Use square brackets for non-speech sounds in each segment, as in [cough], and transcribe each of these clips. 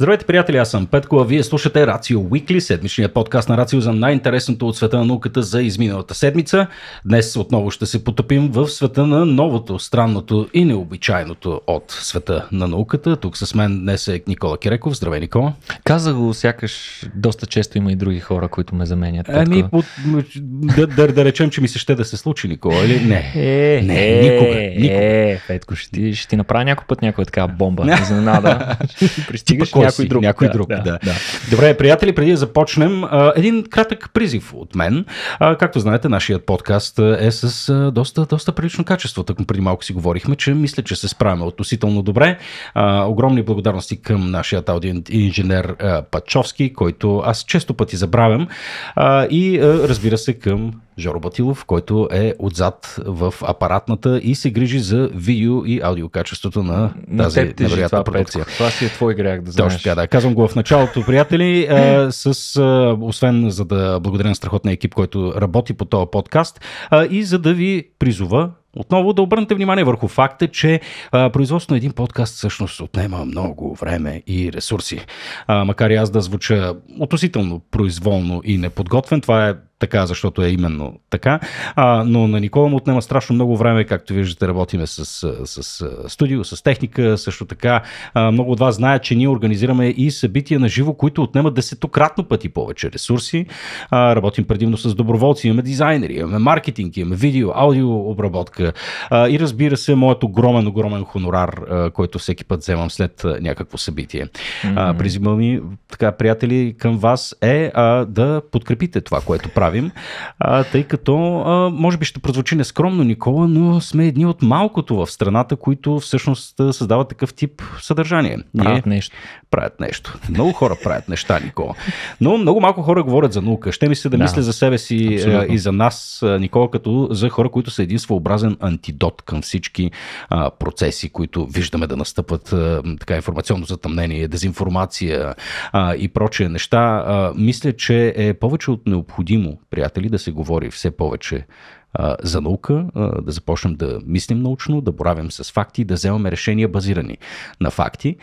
Здравейте, приятели, аз съм Петко, а вие слушате Рацио Уикли. седмичния подкаст на Рацио за най-интересното от света на науката за изминалата седмица. Днес отново ще се потопим в света на новото, странното и необичайното от света на науката. Тук с мен днес е Никола Киреков. Здравей, Никола. Каза го, сякаш доста често има и други хора, които ме заменят. Ами, под... да, да, да речем, че ми се ще да се случи, Никола, или не? Е, не, е, никога. Е, никога. Е, Петко, ще ти, ще ти направя някой път някоя така бомба. [laughs] Изненада. Пристигаш някой друг. Някой да, друг да, да. Да. Добре, приятели, преди да започнем, един кратък призив от мен. Както знаете, нашият подкаст е с доста, доста прилично качество. Тъкмо преди малко си говорихме, че мисля, че се справяме относително добре. Огромни благодарности към нашият аудио инженер Пачовски, който аз често пъти забравям. И разбира се, към Жоро Батилов, който е отзад в апаратната и се грижи за видео и аудиокачеството на тази на невероятна това, продукция. Петко. Това си е твой грях, да знаеш. Точно да. Казвам го в началото, приятели, [laughs] с, а, освен за да благодаря на страхотния екип, който работи по този подкаст а, и за да ви призова отново да обърнете внимание върху факта, че а, производство на един подкаст всъщност отнема много време и ресурси. А, макар и аз да звуча относително произволно и неподготвен, това е така, защото е именно така. А, но на Никола му отнема страшно много време, както виждате, работиме с, с, с студио, с техника, също така. А, много от вас знаят, че ние организираме и събития на живо, които отнемат десетократно пъти повече ресурси. А, работим предимно с доброволци, имаме дизайнери, имаме маркетинг, имаме видео, аудио обработка. А, и разбира се, моят огромен, огромен хонорар, а, който всеки път вземам след а, някакво събитие. Mm-hmm. Призима ми, така, приятели, към вас е а, да подкрепите това, което правим правим, а, тъй като а, може би ще прозвучи нескромно, Никола, но сме едни от малкото в страната, които всъщност създават такъв тип съдържание. Правят Ние, нещо правят нещо. Много хора правят неща, Никола. Но много малко хора говорят за наука. Ще ми се да, да мисля за себе си е, а, и за нас, е, Никола, като за хора, които са един своеобразен антидот към всички а, е, процеси, които виждаме да настъпват. А, така информационно затъмнение, дезинформация а, и прочие неща. А, мисля, че е повече от необходимо, приятели, да се говори все повече за наука, да започнем да мислим научно, да боравим с факти, да вземаме решения базирани на факти.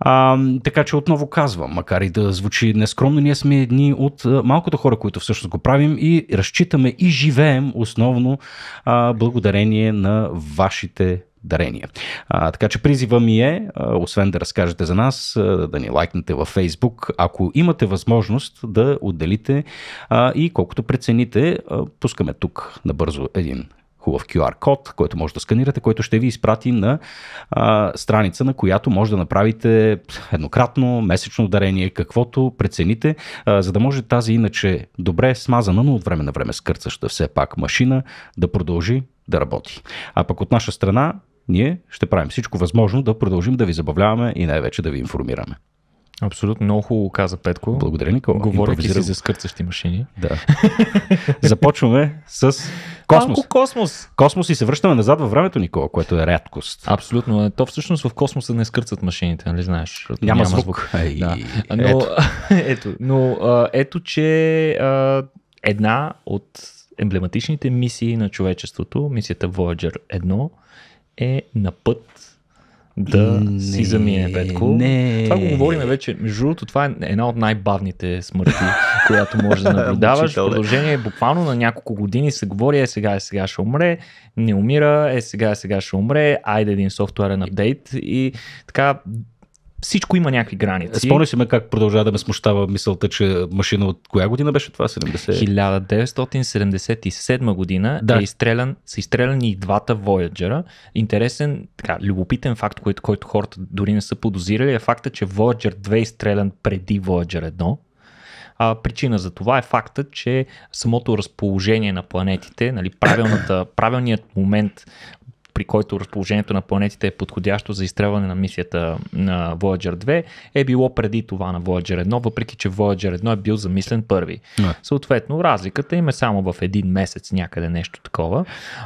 А, така че отново казвам, макар и да звучи нескромно, ние сме едни от малкото хора, които всъщност го правим и разчитаме и живеем основно а, благодарение на вашите дарения. А, така че призива ми е, освен да разкажете за нас, да ни лайкнете във Facebook, ако имате възможност да отделите а, и колкото прецените, а, пускаме тук набързо един хубав QR код, който може да сканирате, който ще ви изпрати на а, страница, на която може да направите еднократно, месечно дарение, каквото прецените, а, за да може тази иначе добре смазана, но от време на време скърцаща все пак машина да продължи да работи. А пък от наша страна ние ще правим всичко възможно да продължим да ви забавляваме и най-вече да ви информираме. Абсолютно, много хубаво каза Петко. Благодаря, Никола. Говорихме си за скърцащи машини. Да. [laughs] Започваме с космос. Малко космос. Космос и се връщаме назад във времето, Никола, което е рядкост. Абсолютно. Е, то всъщност в космоса не скърцат машините, нали знаеш? Няма, няма звук. звук. Ай, да. но, ето. [laughs] ето, но ето, че една от емблематичните мисии на човечеството, мисията Voyager 1, е на път да не, си замине, Петко. Не. Това го говорим вече. Между другото, това е една от най-бавните смърти, [laughs] която може да наблюдаваш. Мучител, е. продължение буквално на няколко години се говори, е сега, е сега ще умре, не умира, е сега, е сега ще умре, айде един софтуерен апдейт и така всичко има някакви граници. Спомни си ме как продължава да ме смущава мисълта, че машина от коя година беше това? 70? 1977 година да. е изстрелян, са изстреляни и двата Voyager. Интересен, така, любопитен факт, който, който хората дори не са подозирали е факта, че Voyager 2 е изстрелян преди Voyager 1. А, причина за това е факта, че самото разположение на планетите, нали, правилният момент при който разположението на планетите е подходящо за изстрелване на мисията на Voyager 2, е било преди това на Voyager 1, въпреки че Voyager 1 е бил замислен първи. Не. Съответно, разликата им е само в един месец някъде нещо такова.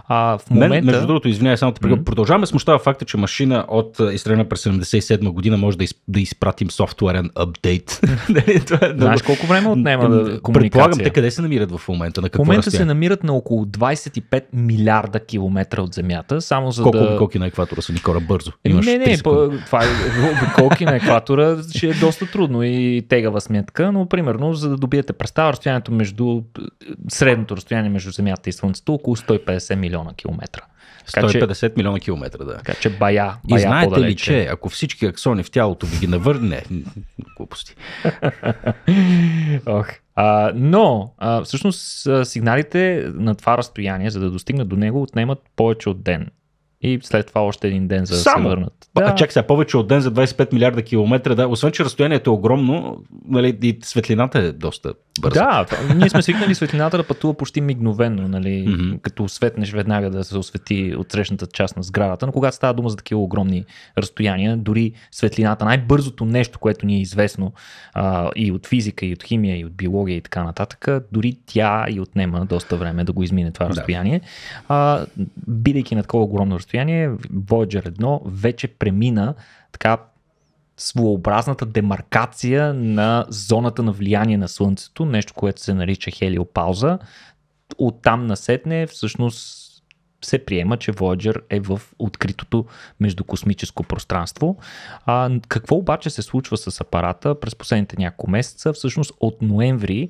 А, в момента... Мен, между другото, извинявай, само mm-hmm. продължаваме смущава факта, че машина от е, изстрелена през 77 година може да, из, да изпратим софтуерен апдейт. [laughs] Нали, е Знаеш колко време отнема да Предполагам, те къде се намират в момента? На какво в момента се намират на около 25 милиарда километра от Земята, само за Колко да... обиколки на екватора са, ни кора бързо? Имаш не, не, по- това е, обиколки на екватора ще е доста трудно и тегава сметка, но примерно, за да добиете представа, разстоянието между средното разстояние между Земята и Слънцето е около 150 милиона километра. 150 милиона километра, да. Така че бая, бая И знаете по-далече. ли, че ако всички аксони в тялото ви ги навърне... Глупости. [laughs] Ох. А, но, а, всъщност, сигналите на това разстояние, за да достигнат до него, отнемат повече от ден и след това още един ден за да се върнат. Да. А чак сега, повече от ден за 25 милиарда километра, да, освен че разстоянието е огромно, нали, и светлината е доста бърза. Да, ние сме свикнали светлината да пътува почти мигновено, нали, mm-hmm. като светнеш веднага да се освети от срещната част на сградата, но когато става дума за такива огромни разстояния, дори светлината, най-бързото нещо, което ни е известно а, и от физика, и от химия, и от биология и така нататък, дори тя и отнема доста време да го измине това разстояние, да. а, бидейки на такова огромно състояние, Voyager 1 вече премина така своеобразната демаркация на зоната на влияние на Слънцето, нещо, което се нарича хелиопауза. Оттам насетне всъщност се приема, че Voyager е в откритото междукосмическо пространство. А, какво обаче се случва с апарата през последните няколко месеца? Всъщност от ноември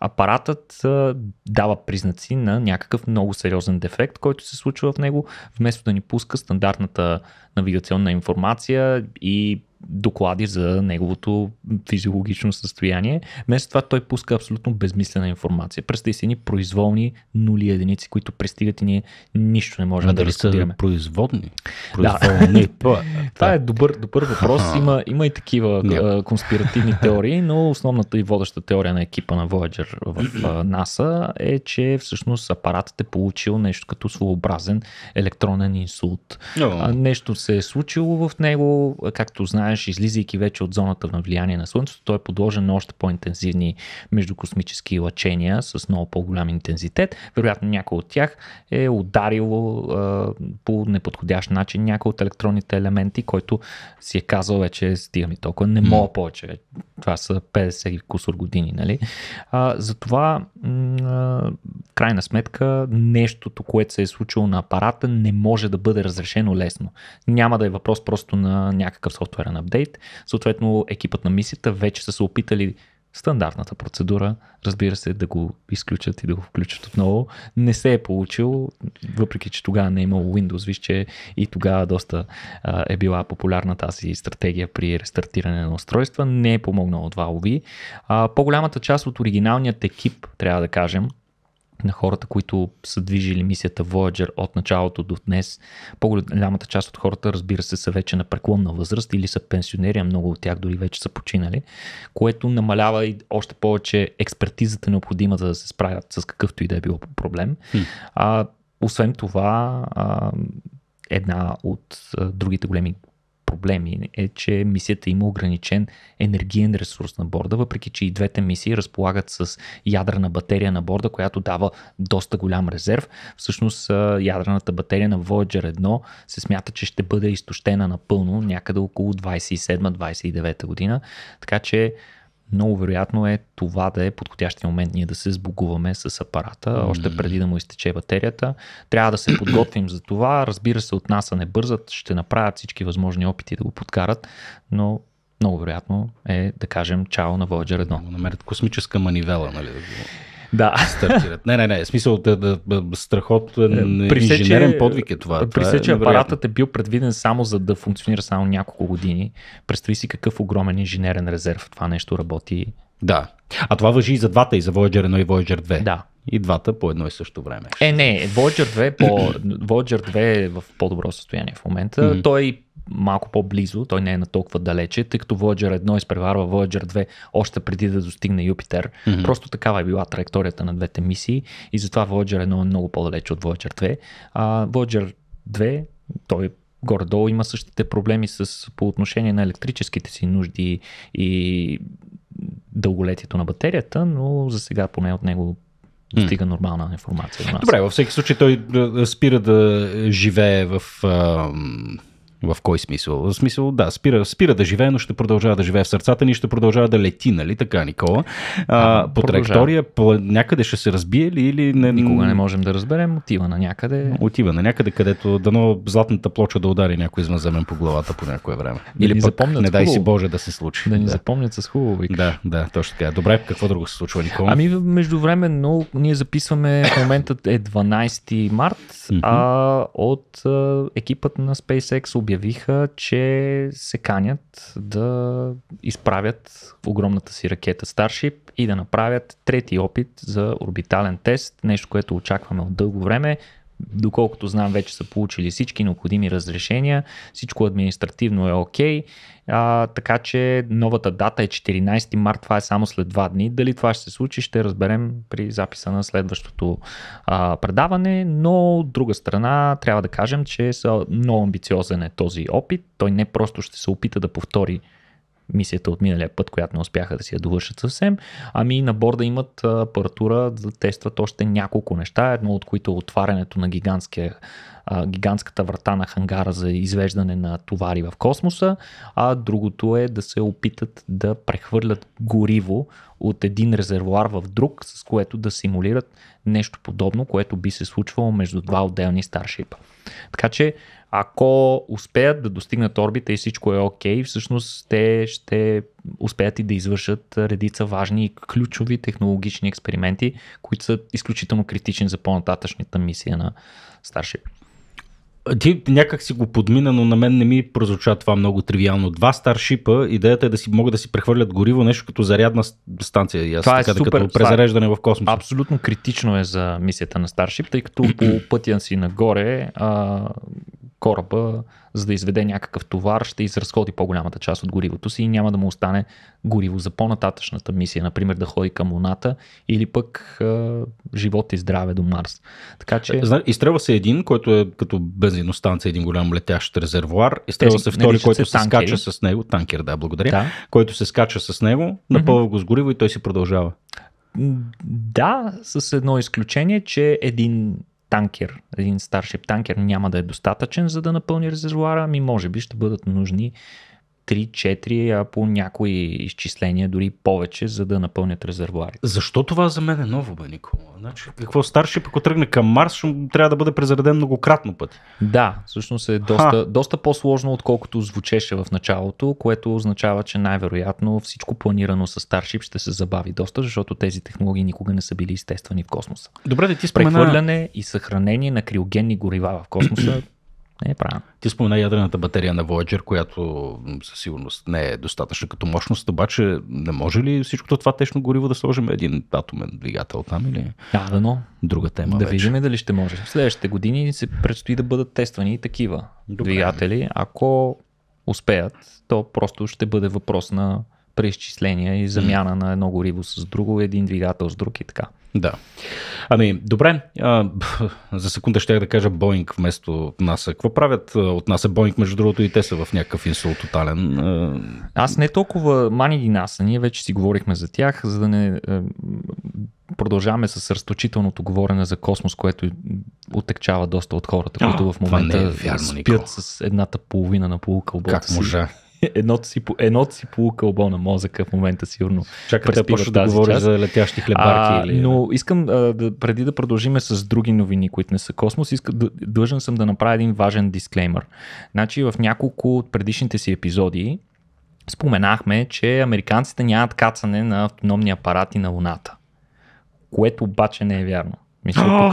апаратът а, дава признаци на някакъв много сериозен дефект, който се случва в него, вместо да ни пуска стандартната навигационна информация и доклади за неговото физиологично състояние. Вместо това той пуска абсолютно безмислена информация. Представи си ни произволни нули единици, които пристигат и ние нищо не можем а да разкодираме. Да производни? Произволни? Да. [laughs] това е добър, добър въпрос. Има, има и такива yeah. конспиративни [laughs] теории, но основната и водеща теория на екипа на Voyager в [clears throat] НАСА е, че всъщност апаратът е получил нещо като своеобразен електронен инсулт. Oh. Нещо се е случило в него, както знаем, знаеш, излизайки вече от зоната на влияние на Слънцето, той е подложен на още по-интензивни междукосмически лъчения с много по-голям интензитет. Вероятно някой от тях е ударило а, по неподходящ начин някой от електронните елементи, който си е казал вече, стига ми толкова, не мога повече. Това са 50 кусор години, нали? А, затова, в крайна сметка, нещото, което се е случило на апарата, не може да бъде разрешено лесно. Няма да е въпрос просто на някакъв софтуерен апдейт. Съответно, екипът на мисията вече са се опитали стандартната процедура, разбира се, да го изключат и да го включат отново. Не се е получил, въпреки че тогава не е имало Windows, виж, че и тогава доста а, е била популярна тази стратегия при рестартиране на устройства. Не е помогнало това, уви. А, по-голямата част от оригиналният екип, трябва да кажем, на хората, които са движили мисията Voyager от началото до днес. По-голямата част от хората, разбира се, са вече на преклонна възраст или са пенсионери, а много от тях дори вече са починали, което намалява и още повече експертизата необходима за да се справят с какъвто и да е било проблем. Хм. А, освен това, а, една от а, другите големи проблеми е, че мисията има ограничен енергиен ресурс на борда, въпреки че и двете мисии разполагат с ядрена батерия на борда, която дава доста голям резерв. Всъщност ядрената батерия на Voyager 1 се смята, че ще бъде изтощена напълно някъде около 27-29 година, така че много вероятно е това да е подходящия момент ние да се сбогуваме с апарата, mm. още преди да му изтече батерията. Трябва да се подготвим за това. Разбира се, от нас не бързат, ще направят всички възможни опити да го подкарат, но много вероятно е да кажем чао на Voyager 1. Да намерят космическа манивела, нали? Да го да. стартират. Не, не, не, смисъл да, да, страхотен е, е се, инженерен че, подвиг е това. При е се, че апаратът е бил предвиден само за да функционира само няколко години, представи си какъв огромен инженерен резерв това нещо работи. Да. А това въжи и за двата, и за Voyager 1 и Voyager 2. Да. И двата по едно и също време. Е, не, Voyager 2, по... Voyager 2 е в по-добро състояние в момента. Mm-hmm. Той малко по-близо, той не е на толкова далече, тъй като Voyager 1 изпреварва Voyager 2 още преди да достигне Юпитер. Mm-hmm. Просто такава е била траекторията на двете мисии и затова Voyager 1 е много по-далече от Voyager 2. А Voyager 2, той горе-долу има същите проблеми с, по отношение на електрическите си нужди и дълголетието на батерията, но за сега поне от него достига mm. нормална информация. Добре, във всеки случай той спира да живее в в кой смисъл? В смисъл, да, спира, спира да живее, но ще продължава да живее в сърцата ни, ще продължава да лети, нали така, Никола? А, по траектория по, някъде ще се разбие ли или не? Никога не можем да разберем, отива на някъде. Отива на някъде, където дано златната плоча да удари някой извънземен по главата по някое време. Да или пък, не дай си Боже да се случи. Да, да. ни запомнят с хубаво. Да, да, точно така. Добре, какво друго се случва, Никола? Ами, междувременно ние записваме, в момента е 12 март, а от а, екипът на SpaceX обявиха, че се канят да изправят огромната си ракета Starship и да направят трети опит за орбитален тест, нещо, което очакваме от дълго време доколкото знам, вече са получили всички необходими разрешения, всичко административно е окей, okay, така че новата дата е 14 март, това е само след два дни. Дали това ще се случи, ще разберем при записа на следващото а, предаване, но от друга страна трябва да кажем, че са, много амбициозен е този опит. Той не просто ще се опита да повтори мисията от миналия път, която не успяха да си я довършат съвсем. Ами на борда имат апаратура да тестват още няколко неща, едно от които е отварянето на гигантския гигантската врата на хангара за извеждане на товари в космоса, а другото е да се опитат да прехвърлят гориво от един резервуар в друг, с което да симулират нещо подобно, което би се случвало между два отделни старшипа. Така че ако успеят да достигнат орбита и всичко е окей, okay, всъщност те ще успеят и да извършат редица важни и ключови технологични експерименти, които са изключително критични за по-нататъчната мисия на Starship. Ти някак си го подмина, но на мен не ми прозвуча това много тривиално. Два старшипа, идеята е да си могат да си прехвърлят гориво, нещо като зарядна станция. И аз това е така, супер, като презареждане в космоса. Абсолютно критично е за мисията на старшип, тъй като по пътя си нагоре а, кораба, за да изведе някакъв товар, ще изразходи по-голямата част от горивото си и няма да му остане гориво за по-нататъчната мисия, например да ходи към Луната или пък е, живот и здраве до Марс. Така че... Изстрелва се един, който е като бензиностанция, един голям летящ резервуар. Изстрелва се втори, който се, танкери. скача с него. Танкер, да, благодаря. Да. Който се скача с него, напълва го с гориво и той си продължава. Да, с едно изключение, че един танкер, един старшип танкер няма да е достатъчен, за да напълни резервуара, ами може би ще бъдат нужни 3-4, а по някои изчисления дори повече, за да напълнят резервуари. Защо това за мен е ново, бе, Никола? Значи, какво старшип, ако тръгне към Марс, ще трябва да бъде презареден многократно път? Да, всъщност е доста, доста по-сложно, отколкото звучеше в началото, което означава, че най-вероятно всичко планирано с старшип ще се забави доста, защото тези технологии никога не са били изтествани в космоса. Добре, да ти спомена... Прехвърляне и съхранение на криогенни горива в космоса не е правилно. Ти спомена ядрената батерия на Voyager, която със сигурност не е достатъчна като мощност, обаче не може ли всичкото това течно гориво да сложим един атомен двигател там или? Да, да, но. Друга тема. Да вече. видим дали ще може. В следващите години се предстои да бъдат тествани и такива Добре. двигатели. Ако успеят, то просто ще бъде въпрос на преизчисления и замяна mm. на едно гориво с друго, един двигател с друг и така. Да. Ами, добре, а, [laughs] за секунда ще да кажа Боинг вместо НАСА. Какво правят от НАСА е Боинг, между другото, и те са в някакъв инсул тотален. А... Аз не толкова мани ги НАСА, ние вече си говорихме за тях, за да не продължаваме с разточителното говорене за космос, което отекчава доста от хората, които в момента е вярно, спят с едната половина на полукълбата Как може? едното си, едното си полукълбо на мозъка в момента сигурно. Чакате, почва да говори за летящи хлебарки. А, или... Но искам, а, да, преди да продължиме с други новини, които не са космос, иска, дължен съм да направя един важен дисклеймър. Значи в няколко от предишните си епизоди споменахме, че американците нямат кацане на автономни апарати на Луната. Което обаче не е вярно. Мисля,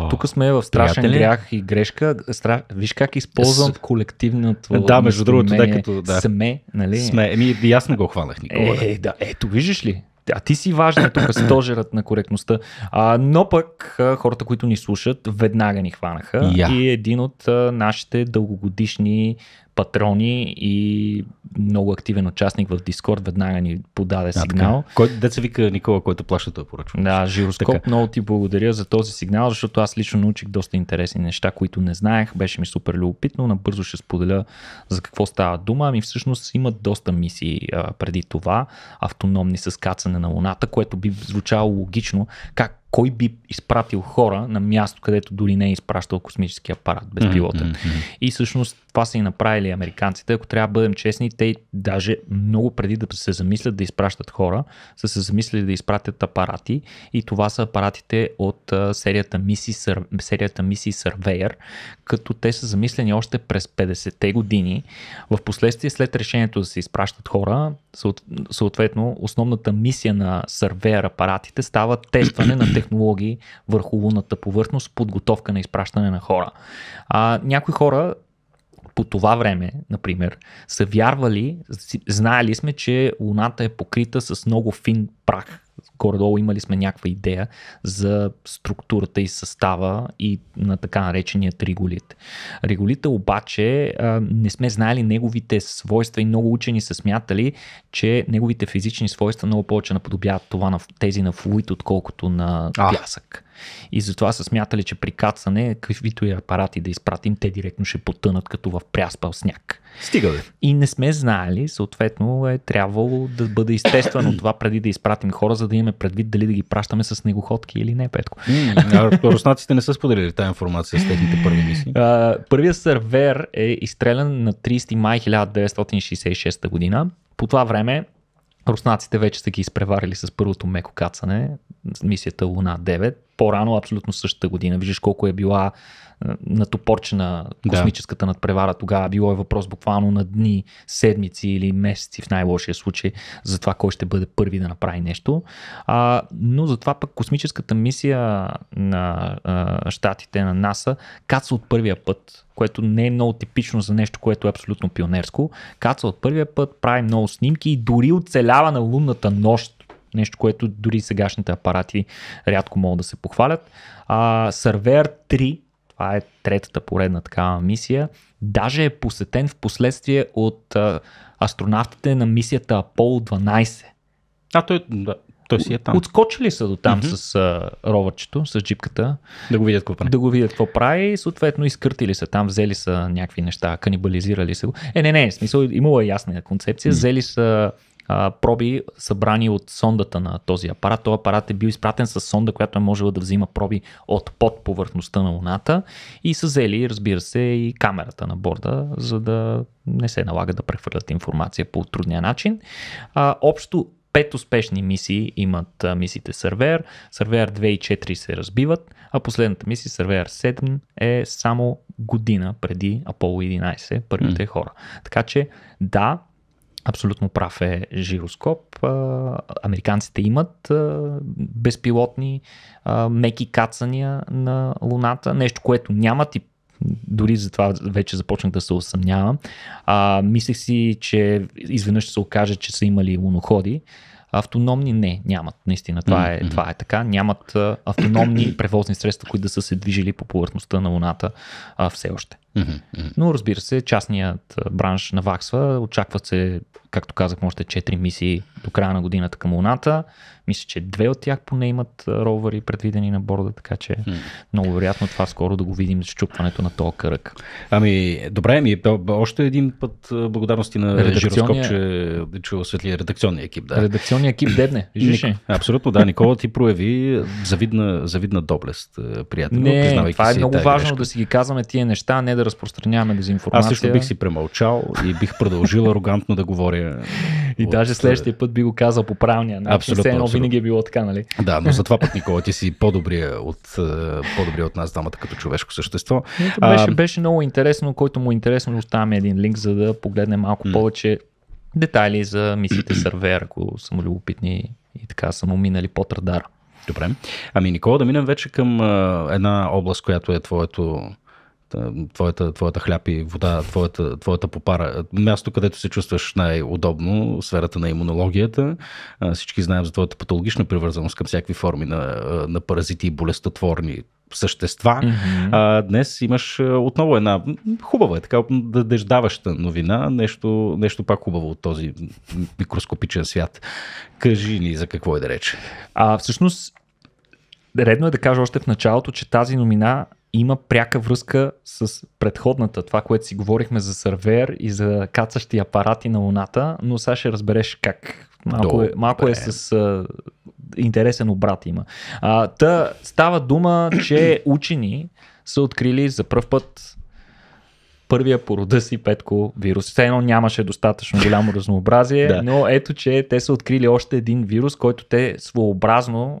тук, тук сме в страшен Приятели? грях и грешка. Стра... Виж как използвам С... колективното. Да, между другото, да, като да. Сме, нали? Сме. Еми, и аз не го хванах никога. Е, да. Ето, виждаш ли? а ти си важен тук стожерът на коректността. А, но пък а, хората, които ни слушат, веднага ни хванаха. Yeah. И е един от а, нашите дългогодишни патрони и много активен участник в Дискорд, веднага ни подаде сигнал. А, Кой, да се вика Никола, който плаща това поръчва. Да, Жироскоп, така. много ти благодаря за този сигнал, защото аз лично научих доста интересни неща, които не знаех, беше ми супер любопитно, набързо ще споделя за какво става дума, ами всъщност имат доста мисии а, преди това, автономни с кацане на Луната, което би звучало логично, как кой би изпратил хора на място, където дори не е изпращал космически апарат пилота. Mm-hmm. И всъщност това са и направили американците. Ако трябва да бъдем честни, те даже много преди да се замислят да изпращат хора, са се замислили да изпратят апарати. И това са апаратите от серията Missy, серията Missy Surveyor, като те са замислени още през 50-те години. В последствие, след решението да се изпращат хора, съответно, основната мисия на Surveyor апаратите става тестване на [clears throat] технологии върху лунната повърхност, подготовка на изпращане на хора. А, някои хора по това време, например, са вярвали, знаели сме, че Луната е покрита с много фин прах горе-долу имали сме някаква идея за структурата и състава и на така наречения триголит. Реголита обаче не сме знаели неговите свойства и много учени са смятали, че неговите физични свойства много повече наподобяват това на тези на флуид, отколкото на пясък. И затова са смятали, че при кацане, каквито и апарати да изпратим, те директно ще потънат като в пряспал сняг. Стига бе. И не сме знали, съответно е трябвало да бъде изтествано [clears throat] това преди да изпратим хора, за да имаме предвид дали да ги пращаме с негоходки или не, Петко. руснаците не са споделили тази информация с техните първи мисии. Uh, първият сервер е изстрелян на 30 май 1966 година. По това време руснаците вече са ги изпреварили с първото меко кацане, мисията Луна 9. По-рано, абсолютно същата година. Виждаш колко е била на топорче на космическата да. надпревара. Тогава било е въпрос буквално на дни, седмици или месеци в най-лошия случай за това кой ще бъде първи да направи нещо. А, но затова пък космическата мисия на а, щатите на НАСА каца от първия път, което не е много типично за нещо, което е абсолютно пионерско. Каца от първия път, прави много снимки и дори оцелява на лунната нощ Нещо, което дори сегашните апарати рядко могат да се похвалят. А, Surveyor 3 това е третата поредна такава мисия. Даже е посетен в последствие от а, астронавтите на мисията Аполо 12. А, той, да, той си е там. Отскочили са до там mm-hmm. с а, ровърчето, с джипката. Да го видят какво прави. Да го видят какво прави и съответно изкъртили са там, взели са някакви неща, канибализирали са го. Е, не, не, в смисъл имало е ясна концепция, mm-hmm. взели са а, проби събрани от сондата на този апарат. Този апарат е бил изпратен с сонда, която е можела да взима проби от под повърхността на Луната и са взели, разбира се, и камерата на борда, за да не се налага да прехвърлят информация по трудния начин. А, общо Пет успешни мисии имат мисиите Сървер. Сървер 2 и 4 се разбиват, а последната мисия Сервер 7 е само година преди Аполо 11, първите mm. хора. Така че да, Абсолютно прав е жироскоп. Американците имат безпилотни меки кацания на Луната, нещо, което нямат и дори за това вече започнах да се усъмнявам. А, мислех си, че изведнъж ще се окаже, че са имали луноходи. Автономни не, нямат. Наистина, това е, това е така. Нямат автономни превозни средства, които да са се движили по повърхността на Луната а, все още. Mm-hmm. Но разбира се, частният бранш на ваксва. Очакват се, както казах, още 4 мисии до края на годината към Луната. Мисля, че две от тях поне имат ровъри предвидени на борда, така че mm. много вероятно това скоро да го видим с чупването на този кръг. Ами, добре, ми още един път благодарности на Редакционния... Жироскоп, че, че осветли редакционния екип. Да. Редакционния екип дебне. Ник... Абсолютно, да. Никола, ти прояви завидна, завидна доблест, приятел. Не, това е много важно грешка. да си ги казваме тия неща, не да да разпространяваме дезинформация. Аз също бих си премълчал и бих продължил арогантно да говоря. И от... даже е, следващия път би го казал по правилния начин. Абсолютно. Все едно абсолютно. винаги е било така, нали? Да, но за това път, Никола, ти си по-добрия от, е, по-добрия от нас двамата като човешко същество. Беше, беше, беше много интересно, който му е интересно, оставяме един линк, за да погледнем малко mm. повече детайли за мисиите сервер, ако са му любопитни и така са му минали под радар. Добре. Ами, Никола, да минем вече към а, е, една област, която е твоето твоята, твоята хляб и вода, твоята, твоята попара. Място, където се чувстваш най-удобно, сферата на имунологията. Всички знаем за твоята патологична привързаност към всякакви форми на, на паразити и болестотворни същества. Mm-hmm. А, днес имаш отново една хубава, е така дъждаваща новина, нещо, нещо пак хубаво от този микроскопичен свят. Кажи ни за какво е да рече. А, всъщност, редно е да кажа още в началото, че тази номина има пряка връзка с предходната, това, което си говорихме за сервер и за кацащи апарати на Луната, но сега ще разбереш как. Малко, е, малко е с а, интересен обрат има. А, та става дума, че [clears throat] учени са открили за първ път първия по рода си петко вирус. Все едно нямаше достатъчно голямо [laughs] разнообразие, да. но ето, че те са открили още един вирус, който те своеобразно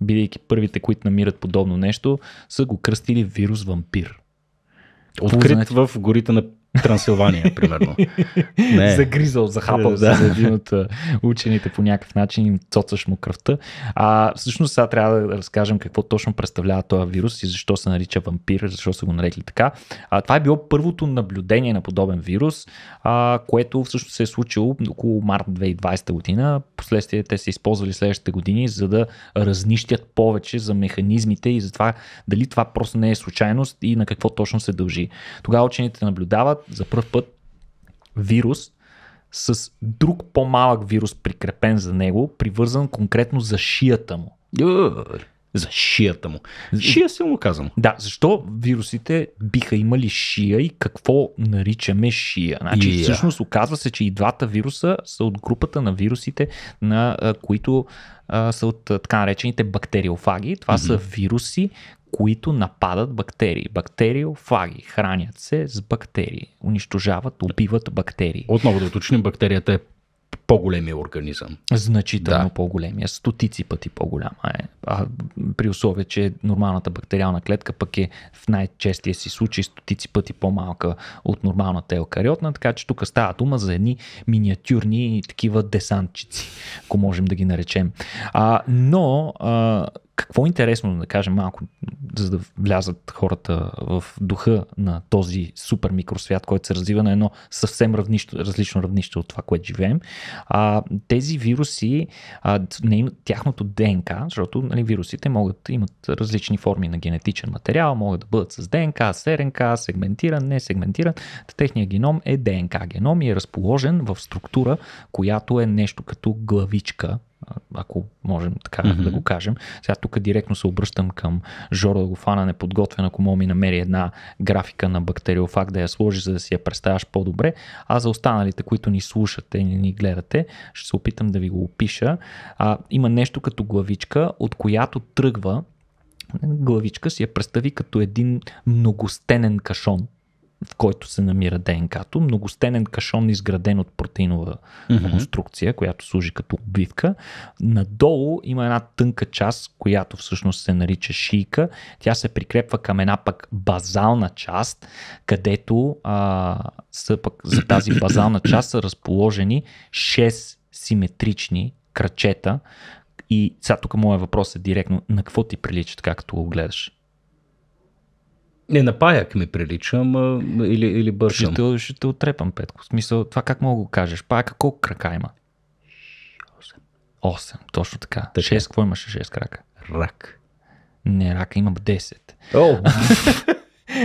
бидейки първите, които намират подобно нещо, са го кръстили вирус вампир. Открит в горите на Трансилвания, примерно. Не. [laughs] Загризал, захапал да. се за един от учените по някакъв начин и цоцаш му кръвта. А, всъщност сега трябва да разкажем какво точно представлява този вирус и защо се нарича вампир, защо са го нарекли така. А, това е било първото наблюдение на подобен вирус, а, което всъщност се е случило около март 2020 година. Последствие те са използвали следващите години, за да разнищят повече за механизмите и за това дали това просто не е случайност и на какво точно се дължи. Тогава учените наблюдават за първ път вирус с друг по-малък вирус, прикрепен за него, привързан конкретно за шията му. За шията му. Шия силно казвам. Да, защо вирусите биха имали шия и какво наричаме шия? Значи, yeah. всъщност оказва се, че и двата вируса са от групата на вирусите, на които а, са от така наречените бактериофаги. Това mm-hmm. са вируси, които нападат бактерии. Бактериофаги хранят се с бактерии, унищожават, убиват бактерии. Отново да уточним, бактерията е по-големия организъм. Значително да. по-големия, стотици пъти по-голяма е. А, при условие, че нормалната бактериална клетка пък е в най-честия си случай стотици пъти по-малка от нормалната елкариотна, така че тук става дума за едни миниатюрни такива десантчици, ако можем да ги наречем. А, но а, какво е интересно да кажем малко, за да влязат хората в духа на този супер микросвят, който се развива на едно съвсем равнище, различно равнище от това, което живеем, а, тези вируси, а, тяхното ДНК, защото нали, вирусите могат да имат различни форми на генетичен материал, могат да бъдат с ДНК, с РНК, сегментиран, не сегментиран. Техният геном е ДНК геном и е разположен в структура, която е нещо като главичка ако можем така mm-hmm. да го кажем. Сега тук директно се обръщам към Жоро да го фана неподготвен, ако мога ми намери една графика на бактериофаг да я сложи, за да си я представяш по-добре. А за останалите, които ни слушате и ни гледате, ще се опитам да ви го опиша. А, има нещо като главичка, от която тръгва главичка си я представи като един многостенен кашон в който се намира ДНК-то. Многостенен кашон, изграден от протеинова mm-hmm. конструкция, която служи като обвивка. Надолу има една тънка част, която всъщност се нарича шийка. Тя се прикрепва към една пък базална част, където а, са пък за тази базална част са разположени 6 симетрични крачета. И сега тук моят въпрос е директно, на какво ти прилича така, като го гледаш? Не, на паяк ми приличам а, или, или бършам. Ще, ще те отрепам, Петко. В смисъл, това как мога да го кажеш? Паяка колко крака има? 8. 8, точно така. така. 6, какво имаше 6 крака? Рак. Не, рака имам 10. О! Oh. [laughs]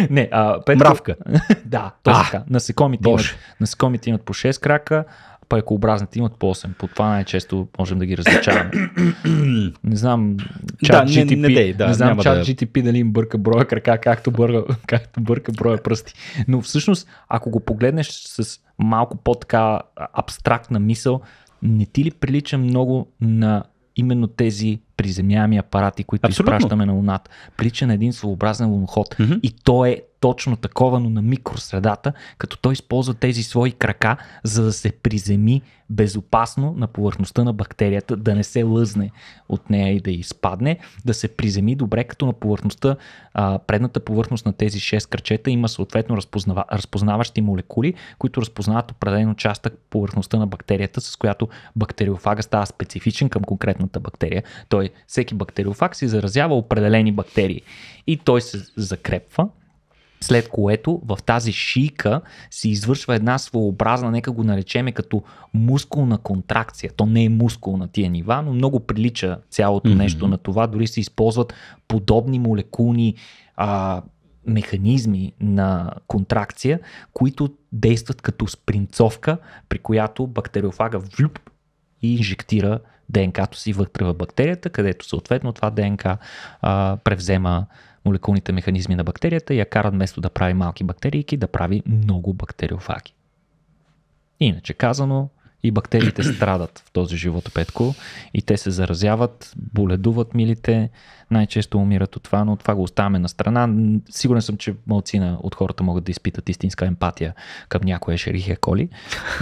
Не, а, Петко... Мравка. [laughs] да, точно така. Насекомите имат, насекомите имат по 6 крака, пайкообразните имат по 8. По това най-често можем да ги различаваме. [clears throat] не знам, чат да, GTP, не, не, дей, да, не знам, чат да... GTP дали им бърка броя крака, както бърка, [laughs] както бърка броя пръсти. Но всъщност, ако го погледнеш с малко по-така абстрактна мисъл, не ти ли прилича много на именно тези приземяеми апарати, които Абсолютно. изпращаме на Луната. Прилича на един своеобразен луноход. Mm-hmm. И то е точно такова, но на микросредата, като той използва тези свои крака, за да се приземи безопасно на повърхността на бактерията, да не се лъзне от нея и да изпадне, да се приземи добре, като на повърхността, предната повърхност на тези 6 кръчета има съответно разпознава, разпознаващи молекули, които разпознават определен участък повърхността на бактерията, с която бактериофага става специфичен към конкретната бактерия. Той той, всеки бактериофаг си заразява определени бактерии и той се закрепва след което в тази шийка се извършва една своеобразна, нека го наречеме като мускулна контракция. То не е мускул на тия нива, но много прилича цялото mm-hmm. нещо на това. Дори се използват подобни молекулни а, механизми на контракция, които действат като спринцовка, при която бактериофага влюб и инжектира ДНК-то си вътре в бактерията, където съответно това ДНК а, превзема молекулните механизми на бактерията и я карат вместо да прави малки бактерийки, да прави много бактериофаги. Иначе казано, и бактериите страдат в този живот, Петко, и те се заразяват, боледуват милите, най-често умират от това, но това го оставяме на страна. Сигурен съм, че малцина от хората могат да изпитат истинска емпатия към някоя шерихия коли,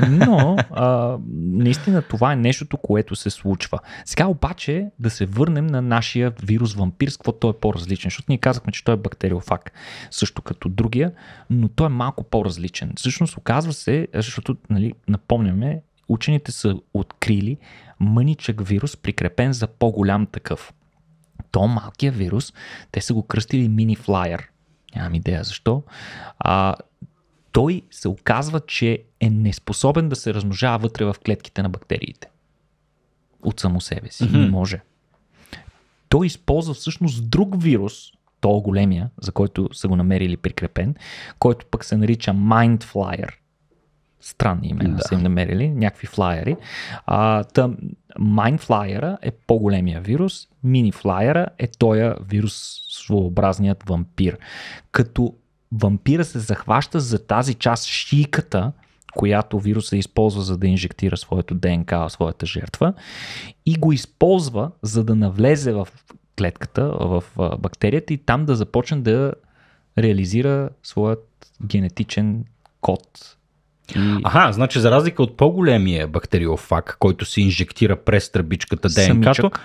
но а, наистина това е нещото, което се случва. Сега обаче да се върнем на нашия вирус вампир, с той е по-различен, защото ние казахме, че той е бактериофаг, също като другия, но той е малко по-различен. Всъщност оказва се, защото нали, напомняме, учените са открили мъничък вирус, прикрепен за по-голям такъв. То малкия вирус, те са го кръстили мини флайер. Нямам идея защо. А, той се оказва, че е неспособен да се размножава вътре в клетките на бактериите. От само себе си. Mm-hmm. Не може. Той използва всъщност друг вирус, то големия, за който са го намерили прикрепен, който пък се нарича Mind Flyer – странни имена да. са им намерили, някакви флайери. А, тъм, е по-големия вирус, минифлайера е тоя вирус, своеобразният вампир. Като вампира се захваща за тази част шийката, която вируса използва за да инжектира своето ДНК в своята жертва и го използва за да навлезе в клетката, в бактерията и там да започне да реализира своят генетичен код и... Аха, значи за разлика от по-големия бактериофаг, който се инжектира през тръбичката днк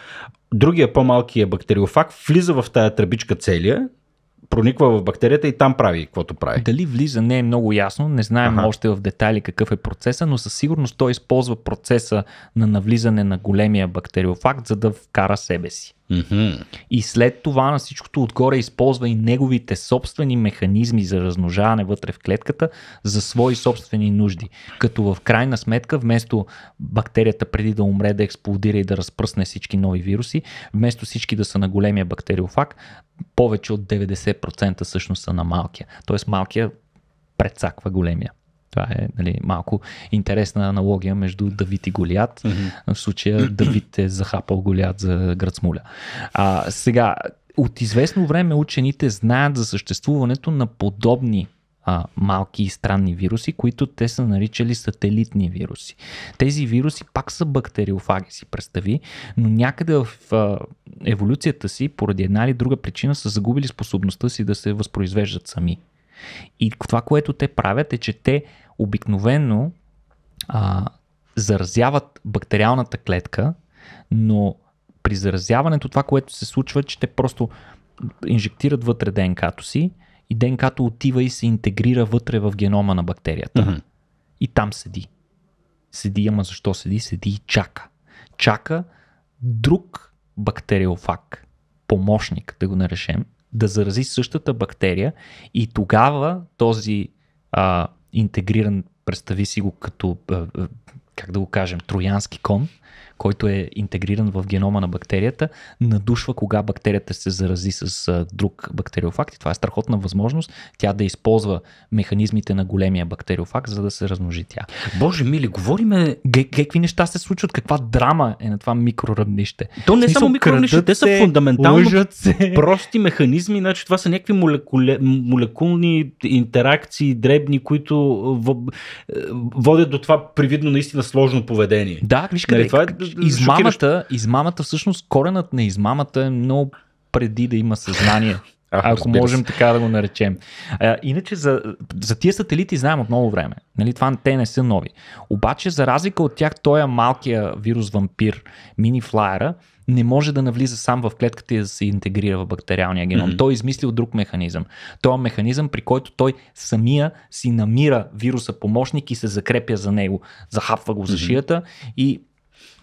другия по-малкия бактериофаг влиза в тая тръбичка целия, прониква в бактерията и там прави каквото прави. Дали влиза не е много ясно, не знаем Аха. още в детайли какъв е процеса, но със сигурност той използва процеса на навлизане на големия бактериофаг, за да вкара себе си. Mm-hmm. И след това на всичкото отгоре използва и неговите собствени механизми за размножаване вътре в клетката за свои собствени нужди. Като в крайна сметка, вместо бактерията преди да умре да експлодира и да разпръсне всички нови вируси, вместо всички да са на големия бактериофаг, повече от 90% всъщност са на малкия. Тоест малкия предсаква големия. Това е нали, малко интересна аналогия между Давид и Голият. Mm-hmm. В случая Давид е захапал Голият за град Смоля. А, сега, от известно време учените знаят за съществуването на подобни а, малки и странни вируси, които те са наричали сателитни вируси. Тези вируси пак са бактериофаги, си представи, но някъде в а, еволюцията си, поради една или друга причина, са загубили способността си да се възпроизвеждат сами. И това, което те правят е, че те обикновенно а, заразяват бактериалната клетка, но при заразяването това, което се случва, е, че те просто инжектират вътре ДНК-то си и ДНК-то отива и се интегрира вътре в генома на бактерията. Mm-hmm. И там седи. Седи, ама защо седи? Седи и чака. Чака друг бактериофаг, помощник, да го наречем, да зарази същата бактерия и тогава този а, интегриран, представи си го като, а, как да го кажем, троянски кон, който е интегриран в генома на бактерията, надушва кога бактерията се зарази с друг бактериофаг. И това е страхотна възможност тя да използва механизмите на големия бактериофаг, за да се размножи тя. Боже мили, говориме... Какви неща се случват? Каква драма е на това микроравнище? То не смисъл, само микроравнище, те са фундаментално се. прости механизми, значи това са някакви молекуле, молекулни интеракции, дребни, които водят до това привидно наистина сложно поведение. Да, виж къде, нали, това е измамата, измамата, всъщност коренът на измамата е много преди да има съзнание. [laughs] А, ако можем се. така да го наречем. А, иначе за, за тия сателити знаем от много време. Нали, това те не са нови. Обаче за разлика от тях, той е малкия вирус вампир, мини флайера, не може да навлиза сам в клетката и да се интегрира в бактериалния геном. Mm-hmm. Той е измислил друг механизъм. Той е механизъм, при който той самия си намира вируса помощник и се закрепя за него. Захапва го за mm-hmm. шията и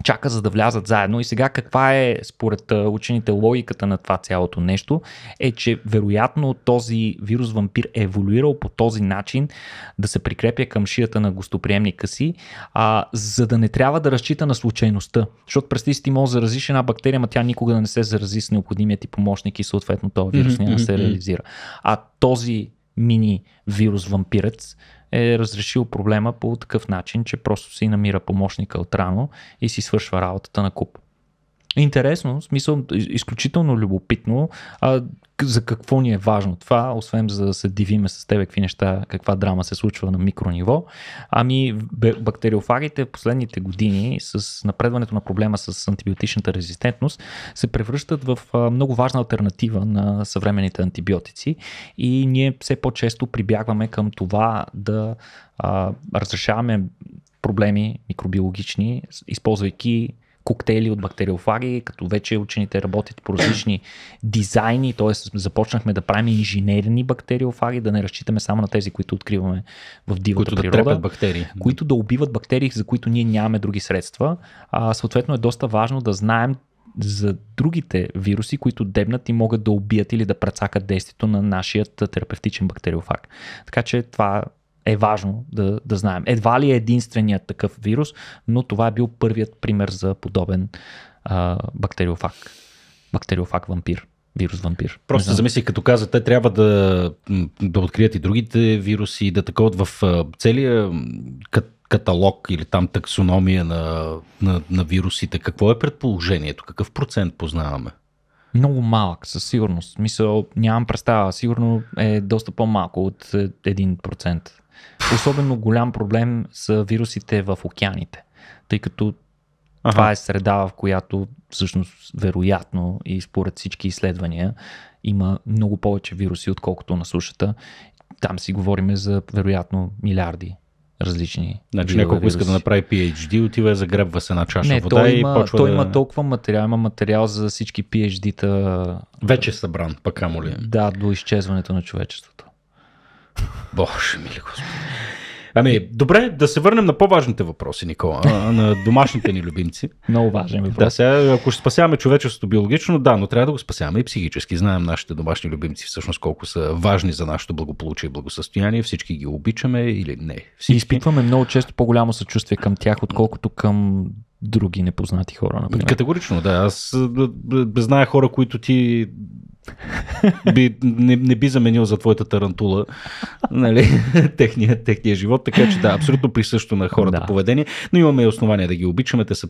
чака за да влязат заедно. И сега каква е според учените логиката на това цялото нещо е, че вероятно този вирус вампир е еволюирал по този начин да се прикрепя към шията на гостоприемника си, а, за да не трябва да разчита на случайността. Защото представи си ти може да заразиш една бактерия, но тя никога да не се зарази с необходимия ти помощник и съответно този вирус mm-hmm. да се реализира. А този мини вирус вампирец е разрешил проблема по такъв начин, че просто си намира помощника от рано и си свършва работата на куп. Интересно, в смисъл, изключително любопитно. А, за какво ни е важно това, освен за да се дивиме с тебе какви неща, каква драма се случва на микрониво. Ами бактериофагите в последните години с напредването на проблема с антибиотичната резистентност се превръщат в много важна альтернатива на съвременните антибиотици и ние все по-често прибягваме към това да а, разрешаваме проблеми микробиологични, използвайки коктейли от бактериофаги, като вече учените работят по различни дизайни, т.е. започнахме да правим инженерни бактериофаги, да не разчитаме само на тези, които откриваме в дивата които природа. Да бактерии. Които да убиват бактерии, за които ние нямаме други средства. А, съответно е доста важно да знаем за другите вируси, които дебнат и могат да убият или да прецакат действието на нашия терапевтичен бактериофаг. Така че това е важно да, да знаем. Едва ли е единственият такъв вирус, но това е бил първият пример за подобен а, бактериофаг. Бактериофаг вампир. Вирус вампир. Просто замислих, като каза, те трябва да, да открият и другите вируси, да таковат в целия кат, каталог или там таксономия на, на, на вирусите. Какво е предположението? Какъв процент познаваме? много малък, със сигурност. Мисъл, нямам представа. Сигурно е доста по-малко от 1%. Е, Особено голям проблем са вирусите в океаните, тъй като Аха. това е среда, в която всъщност вероятно и според всички изследвания има много повече вируси, отколкото на сушата. Там си говориме за вероятно милиарди различни. Значи някой, иска да направи PhD, отива и загребва се на чаша Не, вода той има, и почва той да... има толкова материал, има материал за всички PhD-та. Вече е събран, пък ли? Да, до изчезването на човечеството. Боже, мили господи. Ами, добре, да се върнем на по-важните въпроси, Никола, на домашните ни любимци. Много важен въпрос. Да, сега, ако ще спасяваме човечеството биологично, да, но трябва да го спасяваме и психически. Знаем нашите домашни любимци всъщност колко са важни за нашето благополучие и благосъстояние. Всички ги обичаме или не. Всички. И изпитваме много често по-голямо съчувствие към тях, отколкото към други непознати хора, например. Категорично, да. Аз е, зная хора, които ти би, не, не би заменил за твоята тарантула нали, [laughs] техния, техния живот, така че да, абсолютно присъщо на хората да. поведение, но имаме и основания да ги обичаме, те са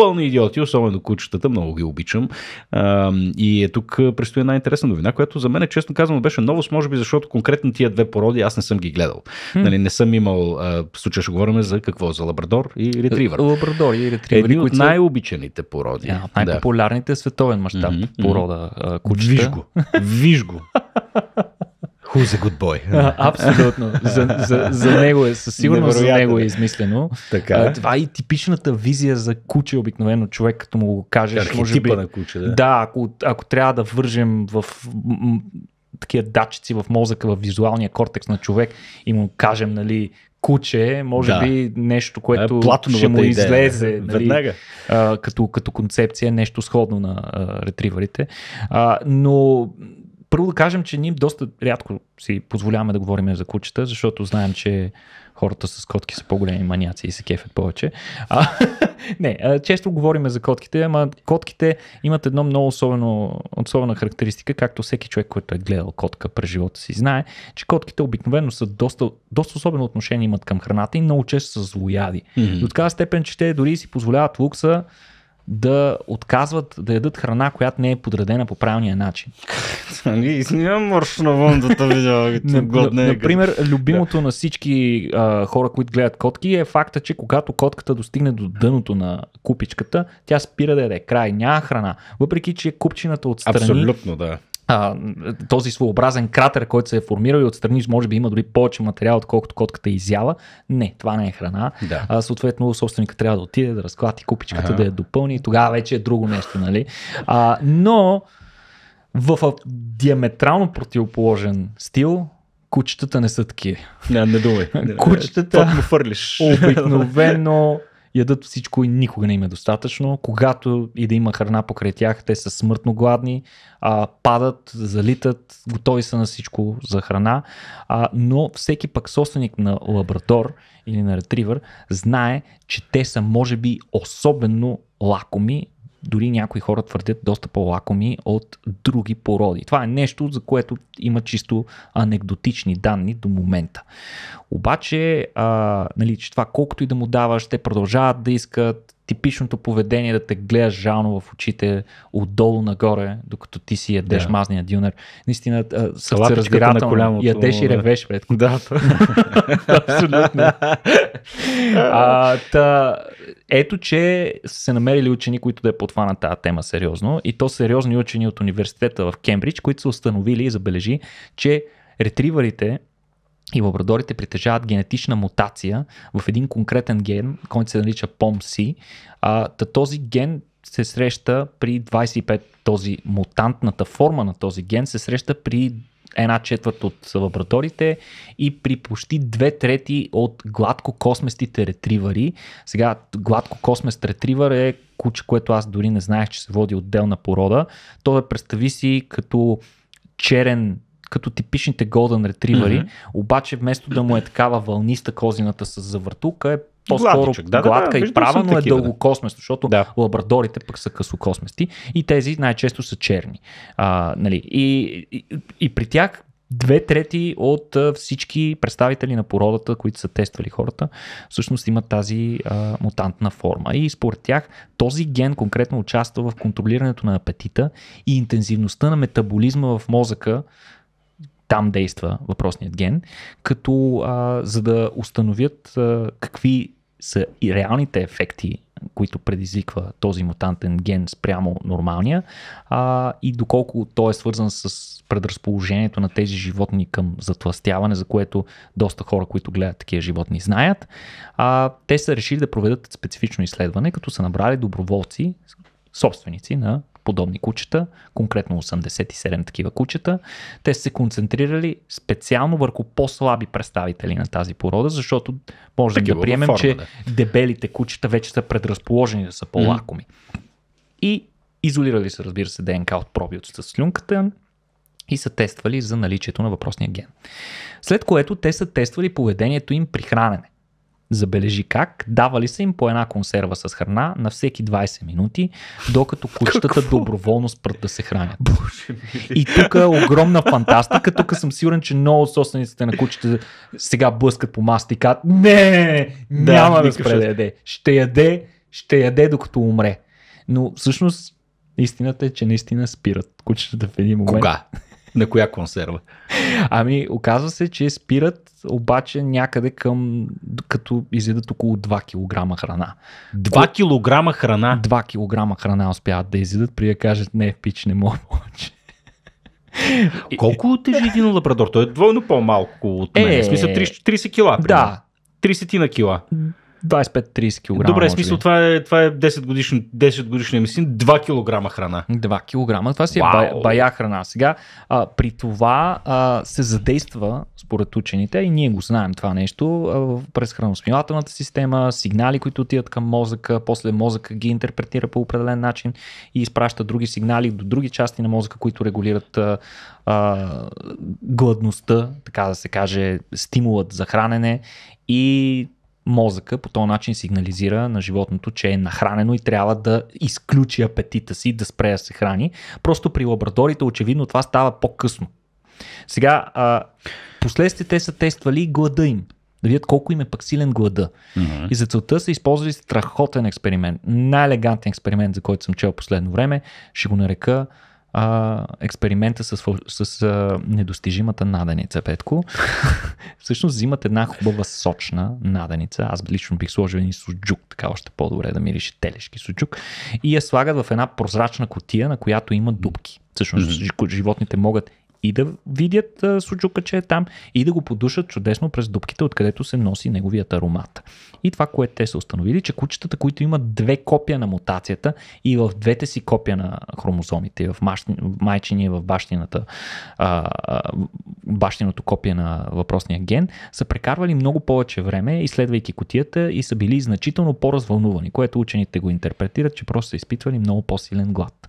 пълни идиоти, особено кучетата, много ги обичам. А, и е тук предстои една интересна новина, която за мен, честно казвам, беше новост, може би защото конкретно тия две породи аз не съм ги гледал. Hmm. Нали, не съм имал, а, в случая ще говорим за какво, за лабрадор и ретривър. Лабрадор и ретривър. Едни от най-обичаните породи. Yeah, най-популярните да. световен мащаб mm-hmm, порода mm-hmm. кучета. Виж го, виж го. [laughs] Who's a good boy? абсолютно. За, за, за него е, със сигурност за него е измислено. Така. А, това е и типичната визия за куче, обикновено човек, като му го кажеш. Архетипа може би, на куче, да. Да, ако, ако трябва да вържем в м- такива датчици в мозъка, в визуалния кортекс на човек и му кажем, нали, куче, може да. би нещо, което а, е ще му излезе Да. нали, Веднага. А, като, като концепция, нещо сходно на а, ретриварите. А, но първо да кажем, че ние доста рядко си позволяваме да говорим за кучета, защото знаем, че хората с котки са по-големи маняци и се кефят повече. А, [laughs] не, често говорим за котките, ама котките имат едно много особено, особена характеристика, както всеки човек, който е гледал котка през живота си, знае, че котките обикновено са доста, доста особено отношение имат към храната и много често са злояди. Mm-hmm. До такава степен, че те дори си позволяват лукса да отказват да ядат храна, която не е подредена по правилния начин. [laughs] Нали, снимам мърш на вондата видео. [laughs] Е например, любимото на всички хора, които гледат котки е факта, че когато котката достигне до дъното на купичката, тя спира да яде край, няма храна. Въпреки, че купчината отстрани Абсолютно, да а, този своеобразен кратер, който се е формирал и отстрани, може би има дори повече материал, отколкото котката е изяла. Не, това не е храна. Да. А, съответно, собственика трябва да отиде, да разклати купичката, ага. да я допълни. Тогава вече е друго нещо, нали? А, но в диаметрално противоположен стил, кучетата не са такива. Не, не думай. [laughs] Кучетата. Е, това му фърлиш. Обикновено ядат всичко и никога не им е достатъчно. Когато и да има храна покрай тях, те са смъртно гладни, а, падат, залитат, готови са на всичко за храна. А, но всеки пък собственик на лабрадор или на ретривър знае, че те са може би особено лакоми дори някои хора твърдят доста по-лакоми от други породи. Това е нещо, за което има чисто анекдотични данни до момента. Обаче, а, нали, че това колкото и да му даваш, те продължават да искат, типичното поведение да те гледаш жално в очите отдолу нагоре, докато ти си ядеш да. мазния дюнер. Наистина, разбирателно. На колямото, ядеш и ревеш, пред. Да, [laughs] абсолютно. а, та, ето, че са се намерили учени, които да е подхванат тази тема сериозно. И то сериозни учени от университета в Кембридж, които са установили и забележи, че ретриварите и лабрадорите притежават генетична мутация в един конкретен ген, който се нарича POMC. А, та този ген се среща при 25, този мутантната форма на този ген се среща при една четвърт от лабораторите и при почти две трети от гладко косместите ретривари. Сега гладко космест ретривър е куче, което аз дори не знаех, че се води отделна порода. То е, представи си, като черен като типичните Golden Retriever, mm-hmm. обаче вместо да му е такава вълниста козината с завъртука, е по-скоро да, гладка е да, да, и права, но е дългокосмест, защото да. лабрадорите пък са късокосмести и тези най-често са черни. А, нали, и, и, и при тях две трети от всички представители на породата, които са тествали хората, всъщност имат тази а, мутантна форма. И според тях този ген конкретно участва в контролирането на апетита и интензивността на метаболизма в мозъка там действа въпросният ген, като а, за да установят а, какви са и реалните ефекти, които предизвиква този мутантен ген спрямо нормалния а, и доколко той е свързан с предразположението на тези животни към затластяване, за което доста хора, които гледат такива животни, знаят. А, те са решили да проведат специфично изследване, като са набрали доброволци, собственици на подобни кучета, конкретно 87 такива кучета. Те са се концентрирали специално върху по-слаби представители на тази порода, защото може да да приемем, форма, че да. дебелите кучета вече са предразположени да са по-лакоми. Mm. И изолирали са, разбира се, ДНК от проби от слюнката и са тествали за наличието на въпросния ген. След което те са тествали поведението им при хранене. Забележи как давали са им по една консерва с храна на всеки 20 минути, докато [laughs] кучетата Какво? доброволно спрат да се хранят. Боже ми. И тук е огромна фантастика. Тук съм сигурен, че много от собствениците на кучета сега блъскат по маста и казват, не, да, няма да спре да яде. Ще яде, ще яде докато умре. Но всъщност истината е, че наистина спират кучетата в един момент. Кога? На коя консерва? Ами, оказва се, че спират обаче някъде към, като изядат около 2 кг храна. 2 кг храна? 2 кг храна успяват да изядат, при да кажат, не, пич, не мога повече. Колко тежи един лабрадор? Той е двойно по-малко от е, мен. Е, в смисъл 30, 30 кила. Да. 30 на кила. 25-30 кг. Добре, в смисъл, това е, това е 10 годишен, 10 годишния мисин, 2 кг храна. 2 кг, това си е бая, бая храна. Сега, а, при това а, се задейства, според учените, и ние го знаем това нещо, а, през храносмилателната система, сигнали, които отиват към мозъка, после мозъка ги интерпретира по определен начин и изпраща други сигнали до други части на мозъка, които регулират а, а, гладността, така да се каже, стимулът за хранене и мозъка по този начин сигнализира на животното, че е нахранено и трябва да изключи апетита си, да спре да се храни. Просто при лабрадорите очевидно това става по-късно. Сега, а, последствие те са тествали глада им. Да видят колко им е пък силен глада. Mm-hmm. И за целта са използвали страхотен експеримент. Най-елегантен експеримент, за който съм чел последно време. Ще го нарека а, експеримента с, с а, недостижимата наденица, Петко. [laughs] Всъщност взимат една хубава сочна наденица. Аз лично бих сложил и суджук, така още по-добре да мирише телешки суджук. И я слагат в една прозрачна котия, на която има дубки. Всъщност mm-hmm. животните могат и да видят а, Суджука, че е там и да го подушат чудесно през дупките, откъдето се носи неговият аромат. И това, което те са установили, че кучетата, които имат две копия на мутацията и в двете си копия на хромозомите, в майчиния и в бащината, бащиното копие на въпросния ген, са прекарвали много повече време, изследвайки котията и са били значително по-развълнувани, което учените го интерпретират, че просто са изпитвали много по-силен глад.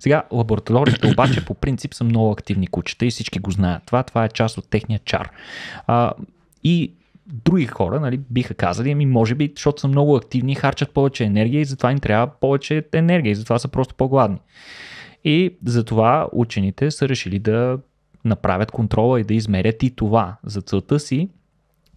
Сега, лабораторите обаче по принцип са много активни кучета и всички го знаят. Това, това е част от техния чар. А, и други хора нали, биха казали, ами може би, защото са много активни, харчат повече енергия и затова им трябва повече енергия и затова са просто по-гладни. И затова учените са решили да направят контрола и да измерят и това. За целта си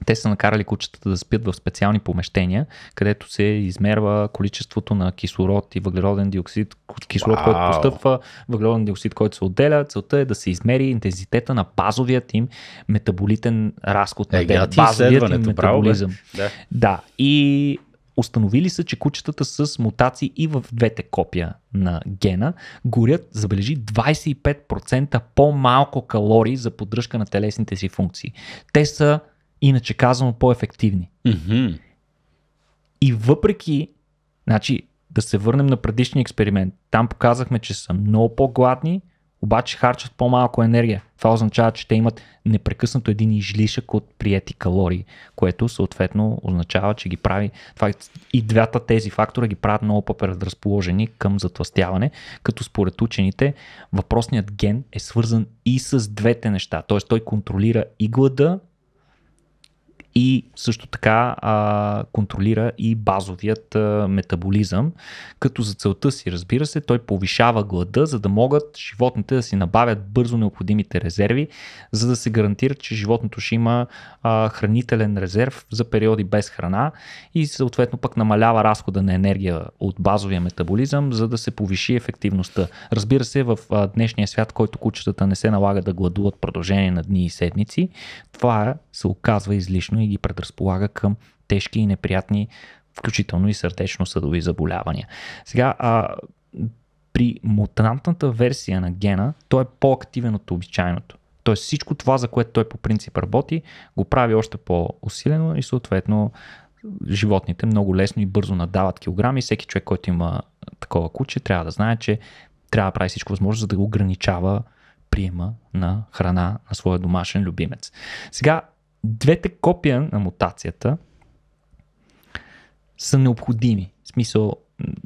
те са накарали кучетата да спят в специални помещения, където се измерва количеството на кислород и въглероден диоксид, кислород, wow. който постъпва, въглероден диоксид, който се отделя. Целта е да се измери интензитета на базовият им метаболитен разход. Е, на те, базовият им метаболизъм. Право, да. да. И установили са, че кучетата с мутации и в двете копия на гена горят, забележи, 25% по-малко калории за поддръжка на телесните си функции. Те са иначе казано по-ефективни. Mm-hmm. И въпреки, значи да се върнем на предишния експеримент, там показахме, че са много по-гладни, обаче харчат по-малко енергия. Това означава, че те имат непрекъснато един излишък от приети калории, което съответно означава, че ги прави. Това и двата тези фактора ги правят много по-предразположени към затластяване, като според учените въпросният ген е свързан и с двете неща. Т.е. той контролира и глада, и също така а, контролира и базовият а, метаболизъм, като за целта си, разбира се, той повишава глада, за да могат животните да си набавят бързо необходимите резерви, за да се гарантира, че животното ще има а, хранителен резерв за периоди без храна и съответно пък намалява разхода на енергия от базовия метаболизъм, за да се повиши ефективността. Разбира се, в а, днешния свят, който кучетата не се налага да гладуват продължение на дни и седмици, това е се оказва излишно и ги предразполага към тежки и неприятни, включително и сърдечно-съдови заболявания. Сега, а, при мутантната версия на гена, той е по-активен от обичайното. Тоест всичко това, за което той по принцип работи, го прави още по-усилено и съответно животните много лесно и бързо надават килограми. Всеки човек, който има такова куче, трябва да знае, че трябва да прави всичко възможно, за да го ограничава приема на храна на своя домашен любимец. Сега, двете копия на мутацията са необходими. В смисъл,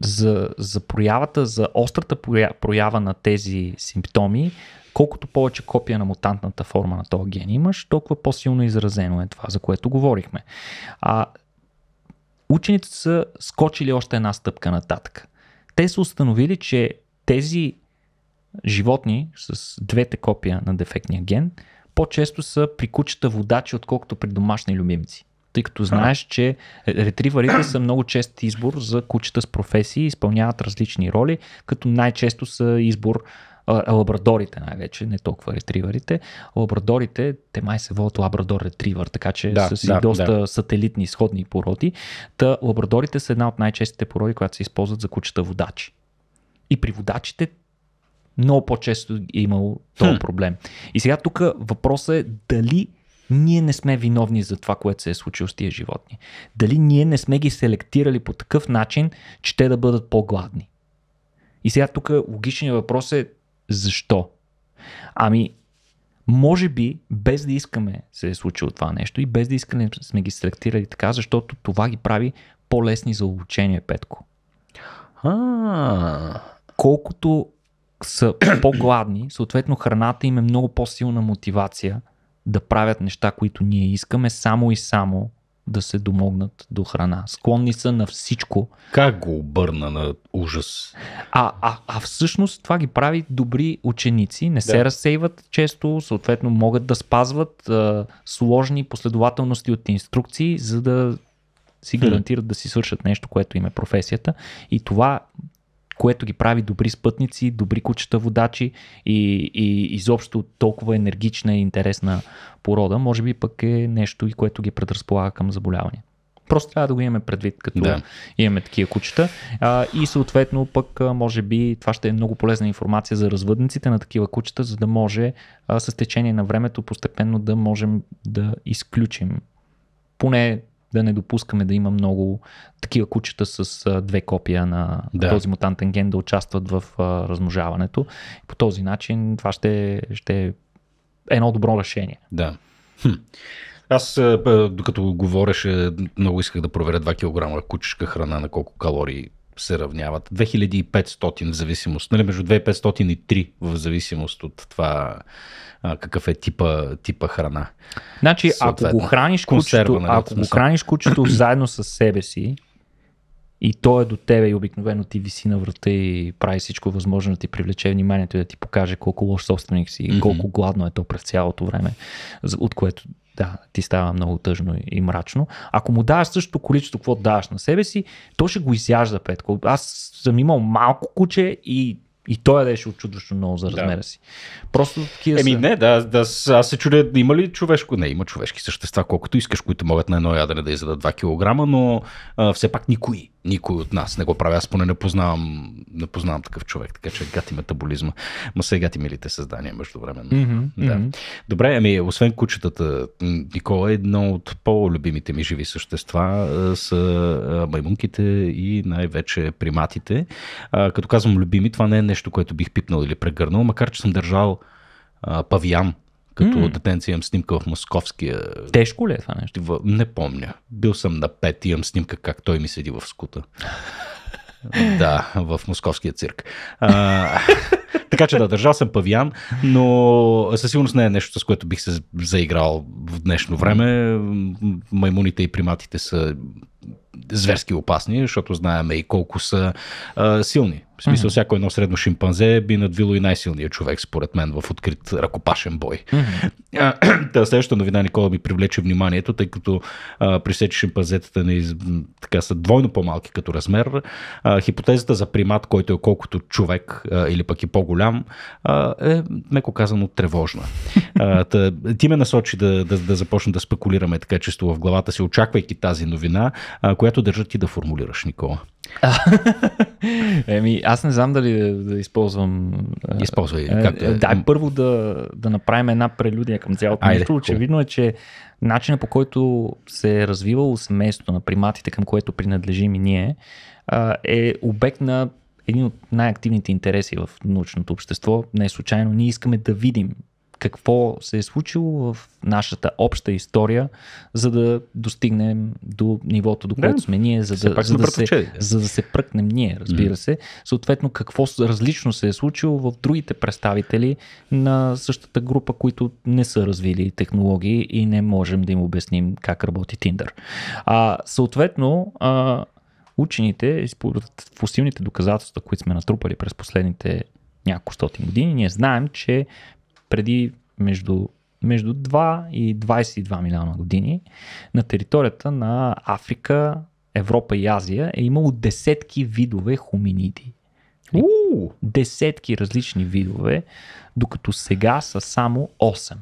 за, за проявата, за острата проява на тези симптоми, колкото повече копия на мутантната форма на този ген имаш, толкова по-силно изразено е това, за което говорихме. А, учените са скочили още една стъпка нататък. Те са установили, че тези животни с двете копия на дефектния ген – по-често са при кучета водачи, отколкото при домашни любимци. Тъй като знаеш, че ретриварите са много чест избор за кучета с професии, изпълняват различни роли, като най-често са избор лабрадорите най-вече, не толкова ретриварите. Лабрадорите, те май се водят лабрадор ретривър, така че да, са си да, доста да. сателитни, сходни породи. Та лабрадорите са една от най-честите породи, която се използват за кучета водачи. И при водачите много по-често е имало този хм. проблем. И сега тук въпросът е дали ние не сме виновни за това, което се е случило с тия животни. Дали ние не сме ги селектирали по такъв начин, че те да бъдат по-гладни. И сега тук логичният въпрос е защо? Ами, може би, без да искаме се е случило това нещо и без да искаме сме ги селектирали така, защото това ги прави по-лесни за обучение, Петко. А, колкото са [clears throat] по-гладни, съответно храната им е много по-силна мотивация да правят неща, които ние искаме, само и само да се домогнат до храна. Склонни са на всичко. Как го обърна на ужас? А, а, а всъщност това ги прави добри ученици, не да. се разсейват често, съответно могат да спазват а, сложни последователности от инструкции, за да си гарантират да си свършат нещо, което им е професията. И това което ги прави добри спътници, добри кучета водачи и, и изобщо толкова енергична и интересна порода, може би пък е нещо и което ги предразполага към заболяване. Просто трябва да го имаме предвид, като да. имаме такива кучета. А, и съответно пък, може би, това ще е много полезна информация за развъдниците на такива кучета, за да може а, с течение на времето постепенно да можем да изключим поне да не допускаме да има много такива кучета с а, две копия на да. този мутантен ген да участват в а, размножаването. По този начин това ще, ще е едно добро решение. Да. Хм. Аз, докато говореше, много исках да проверя 2 кг кучешка храна на колко калории се равняват. 2500 в зависимост, нали, между 2500 и 3 в зависимост от това а, какъв е типа, типа храна. Значи, ако го храниш кучето, нали, ако го храниш кучето заедно с себе си, и то е до тебе и обикновено ти виси на врата и прави всичко възможно да ти привлече вниманието и да ти покаже колко лош собственик си mm-hmm. и колко гладно е то през цялото време, от което да, ти става много тъжно и мрачно. Ако му даваш същото количество, какво даваш на себе си, то ще го изяжда петко. Аз съм имал малко куче и и той беше е отчудващо много за размера да. си. Просто такива Еми са... не, да, да, аз се чудя, има ли човешко? Не, има човешки същества, колкото искаш, които могат на едно ядене да изядат 2 кг, но а, все пак никой никой от нас не го прави. Аз поне не познавам, не познавам такъв човек, така че гати метаболизма. Ма сега гати милите създания междувременно. Mm-hmm, да. mm-hmm. Добре, ами освен кучетата, Никола е едно от по-любимите ми живи същества С са маймунките и най-вече приматите. А, като казвам любими, това не е нещо, което бих пипнал или прегърнал, макар че съм държал а, павиан като mm. детенци имам снимка в московския... Тежко ли е това нещо? В... Не помня. Бил съм на пет и имам снимка как той ми седи в скута. [laughs] да, в московския цирк. А, [laughs] така че да, държал съм павиан, но със сигурност не е нещо, с което бих се заиграл в днешно време. Маймуните и приматите са зверски опасни, защото знаем и колко са а, силни. В смисъл, mm-hmm. всяко едно средно шимпанзе би надвило и най-силният човек, според мен, в открит ръкопашен бой. Mm-hmm. [clears throat] Та следващата новина, Никола, ми привлече вниманието, тъй като а, при все, че шимпанзетата не, из... така, са двойно по-малки като размер, а, хипотезата за примат, който е колкото човек а, или пък и по-голям, а, е, меко казано, тревожна. а, та, ти ме насочи да, да, да започна да спекулираме така чисто в главата си, очаквайки тази новина, а, която държа ти да формулираш, Никола. [laughs] Еми, аз не знам дали да, използвам. Използвай. Е. Дай първо да, да направим една прелюдия към цялото нещо. Очевидно е, че начинът по който се е развивало семейството на приматите, към което принадлежим и ние, е обект на един от най-активните интереси в научното общество. Не случайно ние искаме да видим какво се е случило в нашата обща история, за да достигнем до нивото, до което да, сме ние, за да, за, да се, за да се пръкнем ние, разбира mm. се. Съответно, какво различно се е случило в другите представители на същата група, които не са развили технологии и не можем да им обясним как работи Tinder. А, съответно, а, учените, според фусилните доказателства, които сме натрупали през последните няколко стотин години, ние знаем, че преди между, между 2 и 22 милиона години на територията на Африка, Европа и Азия е имало десетки видове хоминиди. Уу! Десетки различни видове, докато сега са само 8.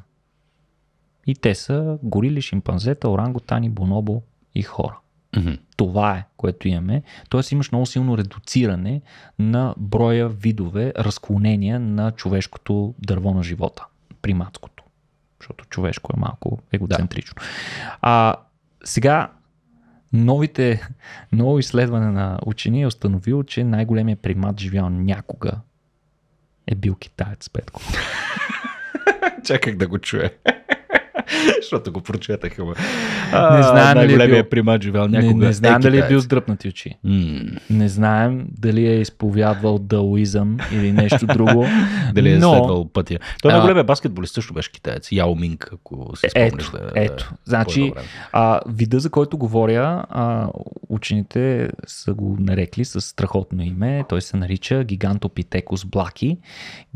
И те са горили, шимпанзета, оранготани, бонобо и хора. Mm-hmm. Това е, което имаме. Тоест имаш много силно редуциране на броя видове разклонения на човешкото дърво на живота, приматското. Защото човешко е малко егоцентрично. Да. А, сега, новите, ново изследване на учени е установило, че най-големият примат живял някога е бил китаец Петко. [laughs] Чаках да го чуя. [laughs] Защото го прочетах. не знаем най е бил... примат живял някога. Не, знаем дали е бил с дръпнати очи. Не знаем дали е изповядвал дауизъм или нещо друго. [laughs] дали е следвал пътя. Той е най-големия баскетболист също беше китаец. Яо Минг, ако си спомнеш. Ето, ето. Значи, а, вида, за който говоря, учените са го нарекли с страхотно име. Той се нарича Гигантопитекус блаки.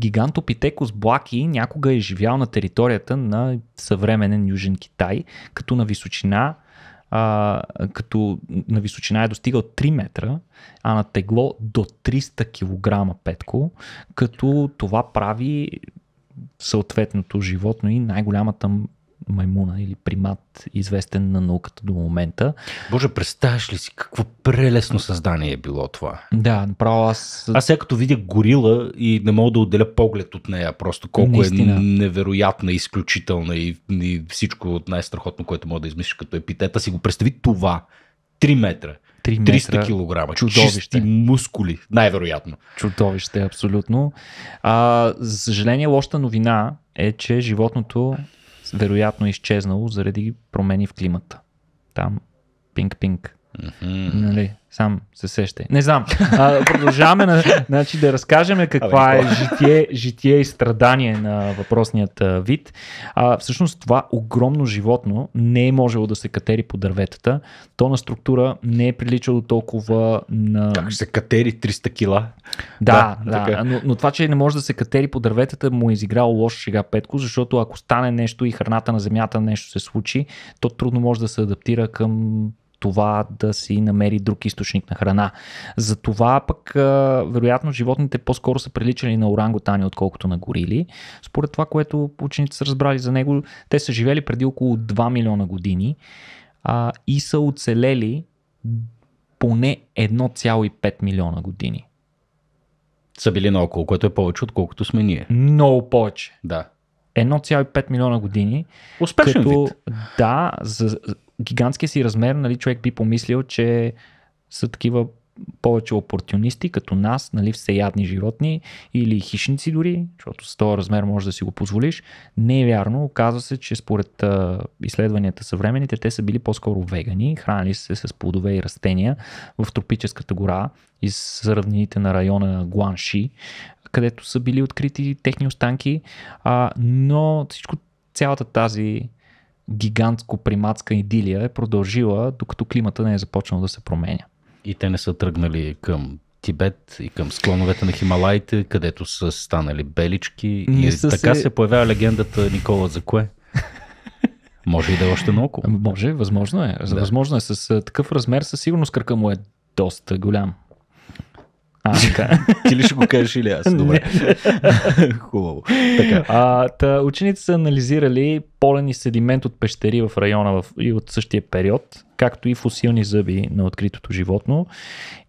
Гигантопитекус блаки някога е живял на територията на съвремен съвременен Южен Китай, като на височина а, като на височина е достигал 3 метра, а на тегло до 300 кг петко, като това прави съответното животно и най-голямата маймуна или примат, известен на науката до момента. Боже, представяш ли си какво прелесно създание е било това? Да, направо аз... Аз сега като видя горила и не мога да отделя поглед от нея, просто колко е Наистина. е невероятна, изключителна и, и всичко от най-страхотно, което мога да измислиш като епитета, си го представи това. 3 метра. 3 метра. 300 кг. Чудовище. Чисти мускули, най-вероятно. Чудовище, абсолютно. А, за съжаление, лоша новина е, че животното вероятно е изчезнало заради промени в климата. Там пинг-пинг. Mm-hmm. Нали, сам се сеща. Не знам. А, продължаваме на, значи, да разкажем каква е житие, житие и страдание на въпросният вид. А, всъщност това огромно животно не е можело да се катери по дърветата. То на структура не е приличало толкова на... Как се катери 300 кила? Да, да, да. Но, но това, че не може да се катери по дърветата му е изиграло лошо шега Петко, защото ако стане нещо и храната на земята нещо се случи, то трудно може да се адаптира към това да си намери друг източник на храна. За това пък, вероятно, животните по-скоро са приличали на оранготани, отколкото на горили. Според това, което учените са разбрали за него, те са живели преди около 2 милиона години а, и са оцелели поне 1,5 милиона години. Са били наоколо, което е повече, отколкото сме ние. Много повече. Да. 1,5 милиона години. Успешен като, вид. Да, за, гигантския си размер, нали, човек би помислил, че са такива повече опортунисти, като нас, нали, всеядни животни или хищници дори, защото с този размер може да си го позволиш. Не е вярно. Оказва се, че според а, изследванията съвременните, те са били по-скоро вегани, хранили се с плодове и растения в тропическата гора и с равнините на района Гуанши, където са били открити техни останки, а, но всичко, цялата тази гигантско приматска идилия е продължила, докато климата не е започнал да се променя. И те не са тръгнали към Тибет и към склоновете на Хималаите, където са станали белички. Не и така се... се появява легендата Никола Закое. Може и да е още много. Може, възможно е. Да. Възможно е. С такъв размер със сигурност кръка му е доста голям. А, така. [laughs] Ти ли ще го кажеш или аз? Добре. [laughs] [laughs] Хубаво. Така. А, та, учените са анализирали полен и седимент от пещери в района в, и от същия период, както и фусилни зъби на откритото животно.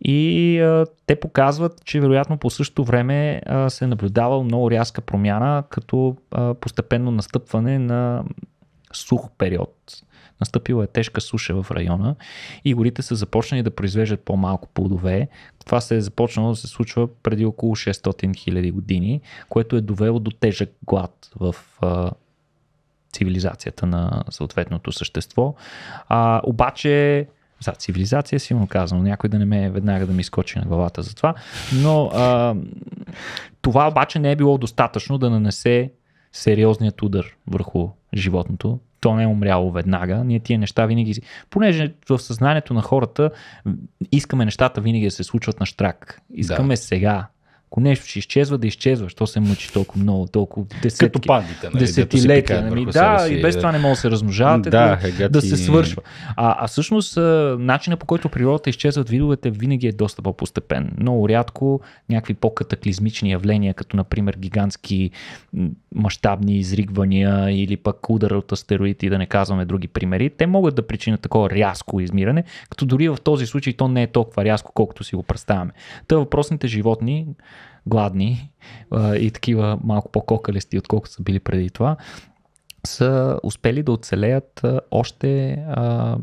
И а, те показват, че вероятно по същото време а, се е наблюдава много рязка промяна, като а, постепенно настъпване на сух период Настъпила е тежка суша в района и горите са започнали да произвеждат по-малко плодове. Това се е започнало да се случва преди около 600 000 години, което е довело до тежък глад в цивилизацията на съответното същество. А, обаче за цивилизация, му казвам, Някой да не ме веднага да ми скочи на главата за това. Но а, това обаче не е било достатъчно да нанесе сериозният удар върху животното, то не е умряло веднага. Ние тия неща винаги. Понеже в съзнанието на хората искаме нещата винаги да се случват на штрак. Искаме да. сега ако нещо ще изчезва, да изчезва. Що се мъчи толкова много, толкова десетки, Като пандите, нали, десетилетия. Нали, да, си... и без това не може да се размножавате, да, да, да се свършва. А, а всъщност начина по който природата изчезват видовете винаги е доста по-постепен. Много рядко някакви по-катаклизмични явления, като например гигантски мащабни изригвания или пък удар от астероиди, да не казваме други примери, те могат да причинят такова рязко измиране, като дори в този случай то не е толкова рязко, колкото си го представяме. Та въпросните животни гладни а, и такива малко по-кокалести, отколкото са били преди това, са успели да оцелеят още а,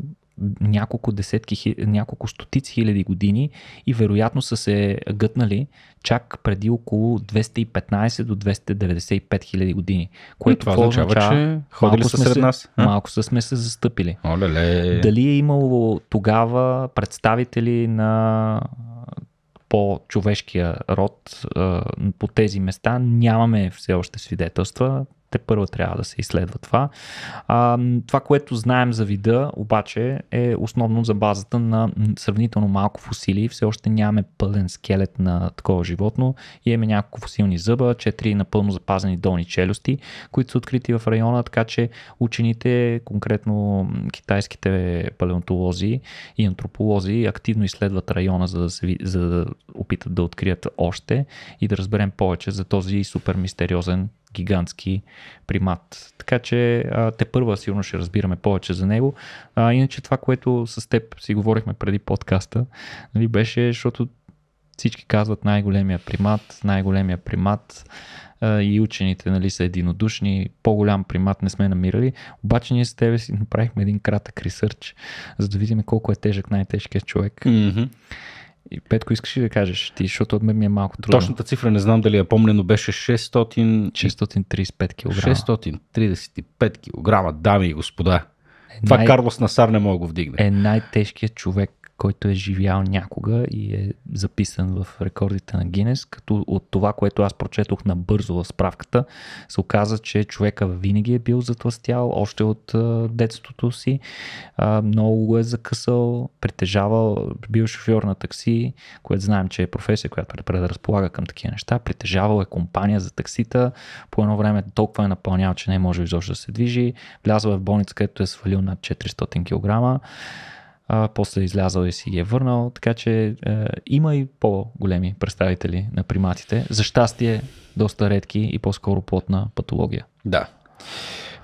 няколко десетки, няколко стотици хиляди години и вероятно са се гътнали чак преди около 215 до 295 хиляди години. Което това означава, означава че ходили са сред нас. А? Малко са сме се застъпили. Оле-ле. Дали е имало тогава представители на по-човешкия род по тези места нямаме все още свидетелства те първо трябва да се изследва това. А, това, което знаем за вида, обаче е основно за базата на сравнително малко фусили. Все още нямаме пълен скелет на такова животно. И имаме няколко фусилни зъба, четири напълно запазени долни челюсти, които са открити в района, така че учените, конкретно китайските палеонтолози и антрополози, активно изследват района, за да, се, за да опитат да открият още и да разберем повече за този супер мистериозен гигантски примат. Така че а, те първа сигурно ще разбираме повече за него. А, иначе това, което с теб си говорихме преди подкаста, нали, беше, защото всички казват най-големия примат, най-големия примат а, и учените нали, са единодушни, по-голям примат не сме намирали, обаче ние с тебе си направихме един кратък ресърч, за да видим колко е тежък най-тежкият човек. Mm-hmm. И Петко, искаш ли да кажеш ти, защото от мен ми е малко трудно. Точната цифра не знам дали я помня, но беше 600... 635 кг. 635 кг, дами и господа. Е, Това най... Карлос Насар не мога да го вдигне. Е най-тежкият човек който е живял някога и е записан в рекордите на Гинес, като от това, което аз прочетох набързо в справката, се оказа, че човека винаги е бил затластял, още от детството си, много го е закъсал, притежавал, бил шофьор на такси, което знаем, че е професия, която предразполага към такива неща, притежавал е компания за таксита, по едно време толкова е напълнял, че не е може изобщо да се движи, влязъл е в болница, където е свалил над 400 кг, а, после излязал и си ги е върнал, така че а, е, има и по-големи представители на приматите. За щастие, доста редки и по-скоро плотна патология. Да.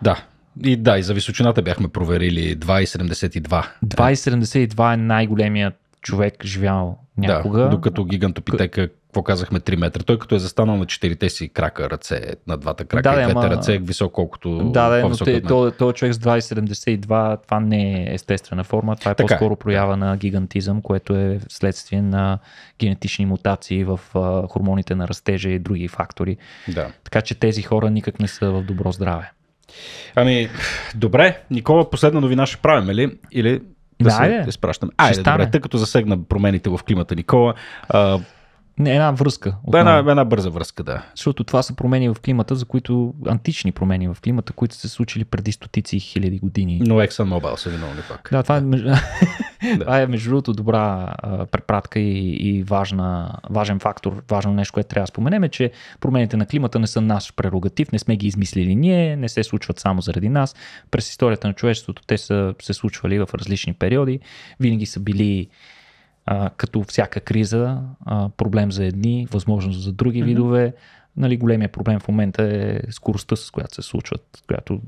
Да, и да, и за височината бяхме проверили 2,72. 2,72 е най-големият човек живял някога. Да, докато гигантопитека какво казахме, 3 метра. Той като е застанал на четирите си крака ръце, на двата крака да, и двете ама... ръце Високо колкото Да, да, но той, той, той човек с 2,72, това не е естествена форма, това е така. Е. по-скоро проява на гигантизъм, което е следствие на генетични мутации в хормоните на растежа и други фактори. Да. Така че тези хора никак не са в добро здраве. Ами, добре, Никола, последна новина ще правим, ли? Или да, да се да, изпращаме? Айде, добре, тъй като засегна промените в климата, Никола, не, една връзка. Да, една, една бърза връзка, да. Защото това са промени в климата, за които антични промени в климата, които са се случили преди стотици и хиляди години. Но Ексан Mobil са виновни пак. Да, това е, [laughs] [laughs] да. това е между другото добра а, препратка и, и важна, важен фактор, важно нещо, което трябва да споменем е, че промените на климата не са наш прерогатив, не сме ги измислили ние, не се случват само заради нас. През историята на човечеството те са се случвали в различни периоди, винаги са били а, като всяка криза, а, проблем за едни, възможност за други mm-hmm. видове. Нали, големия проблем в момента е скоростта, с която се случват, която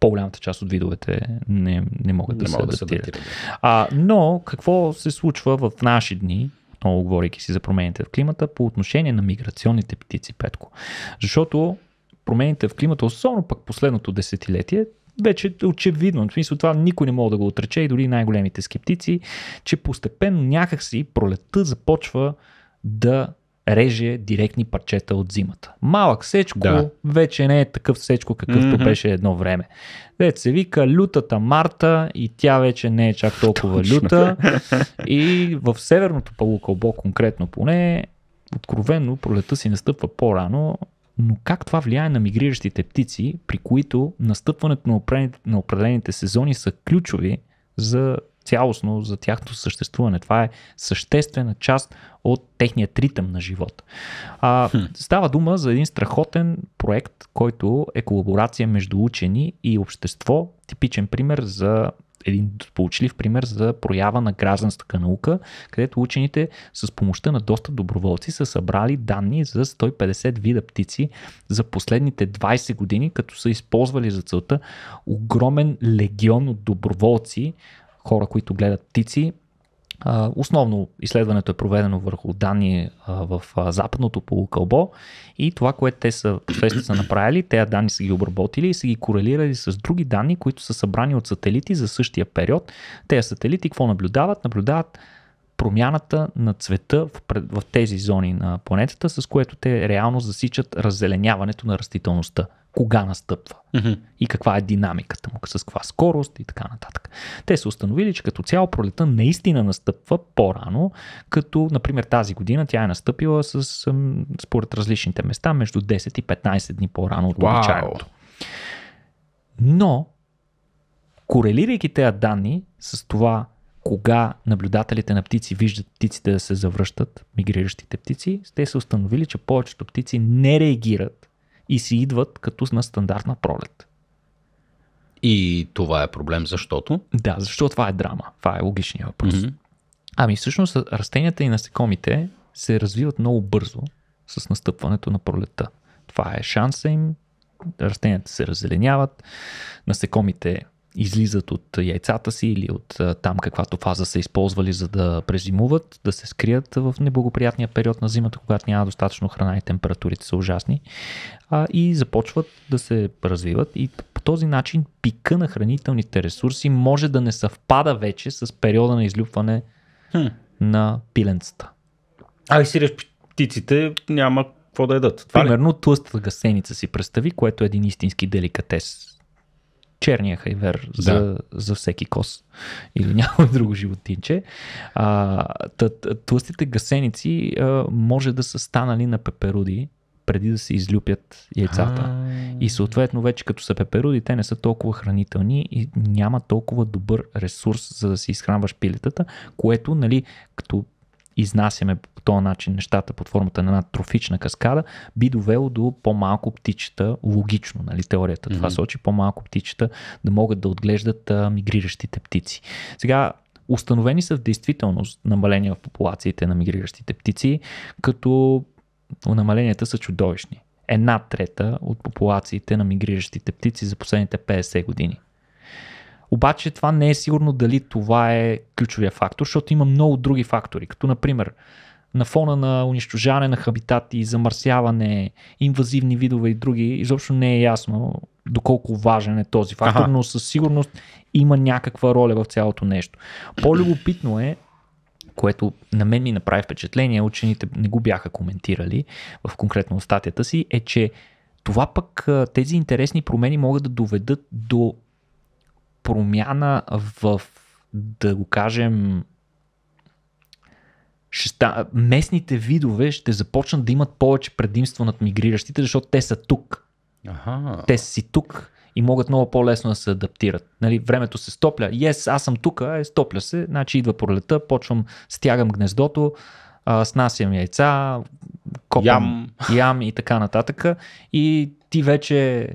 по-голямата част от видовете не, не могат не да, могат се адаптират. а, но какво се случва в наши дни, отново говорейки си за промените в климата, по отношение на миграционните птици, Петко? Защото промените в климата, особено пък последното десетилетие, вече е очевидно. В смисъл това никой не мога да го отрече и дори най-големите скептици, че постепенно някакси пролетта започва да реже директни парчета от зимата. Малък сечко да. вече не е такъв сечко, какъвто mm-hmm. беше едно време. Дет се вика лютата Марта и тя вече не е чак толкова Точно. люта. [laughs] И в северното полукълбо конкретно поне, откровенно пролета си настъпва по-рано но как това влияе на мигриращите птици, при които настъпването на определените, на определените сезони са ключови за цялостно за тяхното съществуване. Това е съществена част от техния ритъм на живот. А, Става дума за един страхотен проект, който е колаборация между учени и общество. Типичен пример за един сполучлив пример за проява на гражданската наука, където учените с помощта на доста доброволци са събрали данни за 150 вида птици за последните 20 години, като са използвали за целта огромен легион от доброволци, хора, които гледат птици, Основно изследването е проведено върху данни в западното полукълбо и това, което те са последствие са направили, тези данни са ги обработили и са ги корелирали с други данни, които са събрани от сателити за същия период. Те сателити какво наблюдават? Наблюдават промяната на цвета в, в тези зони на планетата, с което те реално засичат раззеленяването на растителността кога настъпва mm-hmm. и каква е динамиката му, с каква скорост и така нататък. Те са установили, че като цяло пролета наистина настъпва по-рано, като, например, тази година тя е настъпила с, според различните места между 10 и 15 дни по-рано от wow. обичайното. Но, корелирайки тези данни с това кога наблюдателите на птици виждат птиците да се завръщат, мигриращите птици, те са установили, че повечето птици не реагират и си идват като на стандартна пролет. И това е проблем, защото? Да, защото това е драма. Това е логичният въпрос. Mm-hmm. Ами всъщност растенията и насекомите се развиват много бързо с настъпването на пролета. Това е шанса им. Растенията се раззеленяват, насекомите излизат от яйцата си или от там каквато фаза са използвали за да презимуват, да се скрият в неблагоприятния период на зимата, когато няма достатъчно храна и температурите са ужасни а, и започват да се развиват и по този начин пика на хранителните ресурси може да не съвпада вече с периода на излюпване хм. на пиленцата. А и сиреш птиците няма какво да ядат. Примерно тлъстата гасеница си представи, което е един истински деликатес черния хайвер да. за, за всеки кос или [laughs] няма друго животинче. А, тът, тлъстите гасеници а, може да са станали на пеперуди преди да се излюпят яйцата. а И съответно вече като са пеперуди, те не са толкова хранителни и няма толкова добър ресурс за да си изхранваш пилетата, което нали, като изнасяме по този начин нещата под формата на една трофична каскада, би довело до по-малко птичета, логично, нали, теорията mm-hmm. това сочи, по-малко птичета да могат да отглеждат а, мигриращите птици. Сега, установени са в действителност намаления в популациите на мигриращите птици, като намаленията са чудовищни. Една трета от популациите на мигриращите птици за последните 50 години. Обаче това не е сигурно дали това е ключовия фактор, защото има много други фактори, като например на фона на унищожаване на хабитати, замърсяване, инвазивни видове и други, изобщо не е ясно доколко важен е този фактор, ага. но със сигурност има някаква роля в цялото нещо. По-любопитно е, което на мен ми направи впечатление, учените не го бяха коментирали в конкретно статията си, е, че това пък тези интересни промени могат да доведат до промяна в, да го кажем, ста... местните видове ще започнат да имат повече предимство над мигриращите, защото те са тук. Ага. Те са си тук и могат много по-лесно да се адаптират. Нали, времето се стопля. Yes, аз съм тук, е, стопля се, значи идва пролета, почвам, стягам гнездото, а, снасям яйца, копам ям. ям и така нататък. И ти вече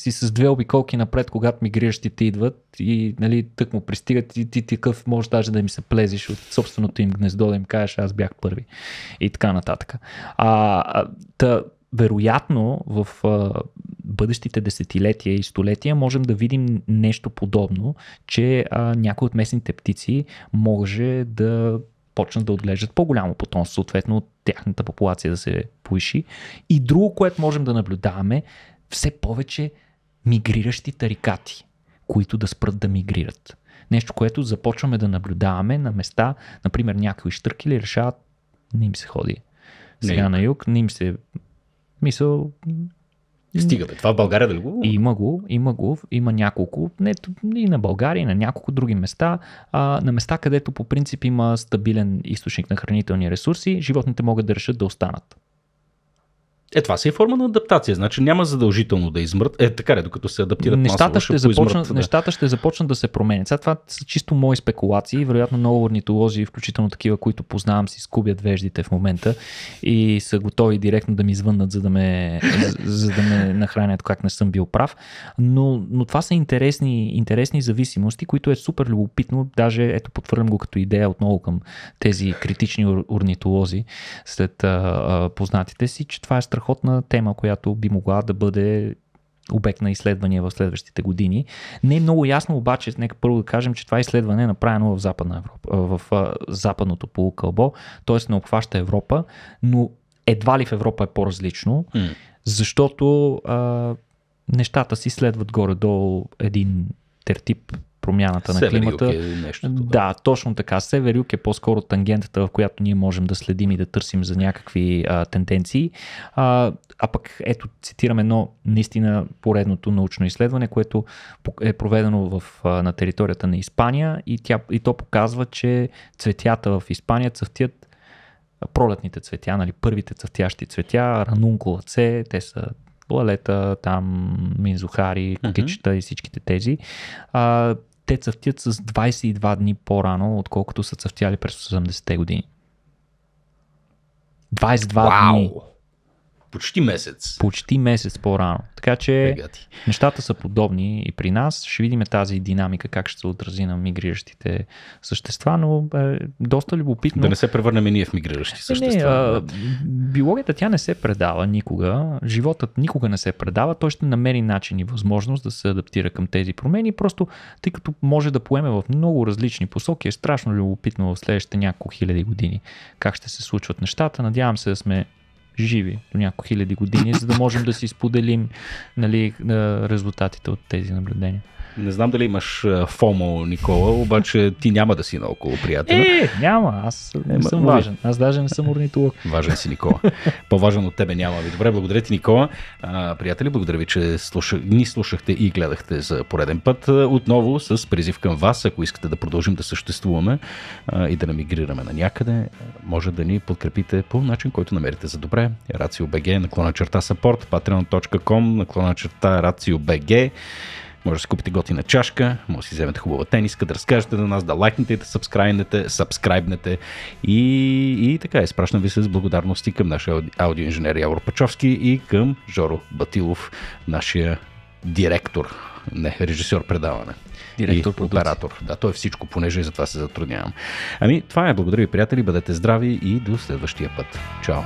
си с две обиколки напред, когато мигриращите идват и нали, тък му пристигат и ти такъв можеш даже да ми се плезиш от собственото им гнездо, да им кажеш аз бях първи и така нататък. А, та, вероятно в а, бъдещите десетилетия и столетия можем да видим нещо подобно, че а, някои от местните птици може да почнат да отглеждат по-голямо потомство, съответно тяхната популация да се повиши. И друго, което можем да наблюдаваме, все повече мигриращи тарикати, които да спрат да мигрират. Нещо, което започваме да наблюдаваме на места, например някои штъркили решават не им се ходи. Сега не. на юг не им се... Мисъл, Стига бе, това в България да ли го? Има го, има го, има няколко, не, и на България, и на няколко други места, а, на места, където по принцип има стабилен източник на хранителни ресурси, животните могат да решат да останат. Е, това си е форма на адаптация. Значи няма задължително да измрът. Е, така е, докато се адаптират нещата масово, ще, ще започнат, да. Нещата ще започнат да се променят. Сега това са чисто мои спекулации. Вероятно много орнитолози, включително такива, които познавам, си скубят веждите в момента и са готови директно да ми звъннат, за да ме, за да ме нахранят как не съм бил прав. Но, но това са интересни, интересни зависимости, които е супер любопитно. Даже ето потвърлям го като идея отново към тези критични орнитолози след а, а, познатите си, че това е страхотно страхотна тема, която би могла да бъде обект на изследвания в следващите години. Не е много ясно обаче, нека първо да кажем, че това изследване е направено в Западна Европа, в западното полукълбо, т.е. не обхваща Европа, но едва ли в Европа е по-различно, mm. защото а, нещата си следват горе-долу един тертип промяната Север на климата. е нещо, да. да, точно така. Север е по-скоро тангентата, в която ние можем да следим и да търсим за някакви а, тенденции. А, а пък ето цитирам едно наистина поредното научно изследване, което е проведено в, а, на територията на Испания и, тя, и то показва, че цветята в Испания цъфтят пролетните цветя, нали, първите цъфтящи цветя, ранункулаце, те са лалета, там, минзухари, кукичета uh-huh. и всичките тези. А, те цъфтят с 22 дни по-рано, отколкото са цъфтяли през 80-те години. 22 wow. дни. Почти месец. Почти месец по-рано. Така че Бегати. нещата са подобни и при нас. Ще видим тази динамика, как ще се отрази на мигриращите същества, но е доста любопитно. Да не се превърнем и ние в мигриращи е, същества. Не, а, биологията тя не се предава никога. Животът никога не се предава. Той ще намери начин и възможност да се адаптира към тези промени, просто тъй като може да поеме в много различни посоки. Е страшно любопитно в следващите няколко хиляди години как ще се случват нещата. Надявам се да сме живи до няколко хиляди години, за да можем да си споделим нали, резултатите от тези наблюдения. Не знам дали имаш фомо, Никола, обаче ти няма да си наоколо, приятел. Е, няма, аз не е, съм важен. Аз даже не съм орнитолог. Важен си, Никола. По-важен от тебе няма. Ви Добре, благодаря ти, Никола. А, приятели, благодаря ви, че слушах, ни слушахте и гледахте за пореден път. Отново с призив към вас, ако искате да продължим да съществуваме а, и да намигрираме на някъде, може да ни подкрепите по начин, който намерите за добре. БГ, наклона черта support, patreon.com, наклона черта БГ. Може да си купите готина чашка, може да си вземете хубава тениска, да разкажете на нас, да лайкнете да сабскрайбнете, сабскрайбнете. И, и така, изпращам е. ви с благодарности към нашия аудиоинженер Явор Пачовски и към Жоро Батилов, нашия директор, не, режисьор предаване. Директор, и оператор. Да, той е всичко, понеже и затова се затруднявам. Ами, това е. Благодаря ви, приятели. Бъдете здрави и до следващия път. Чао!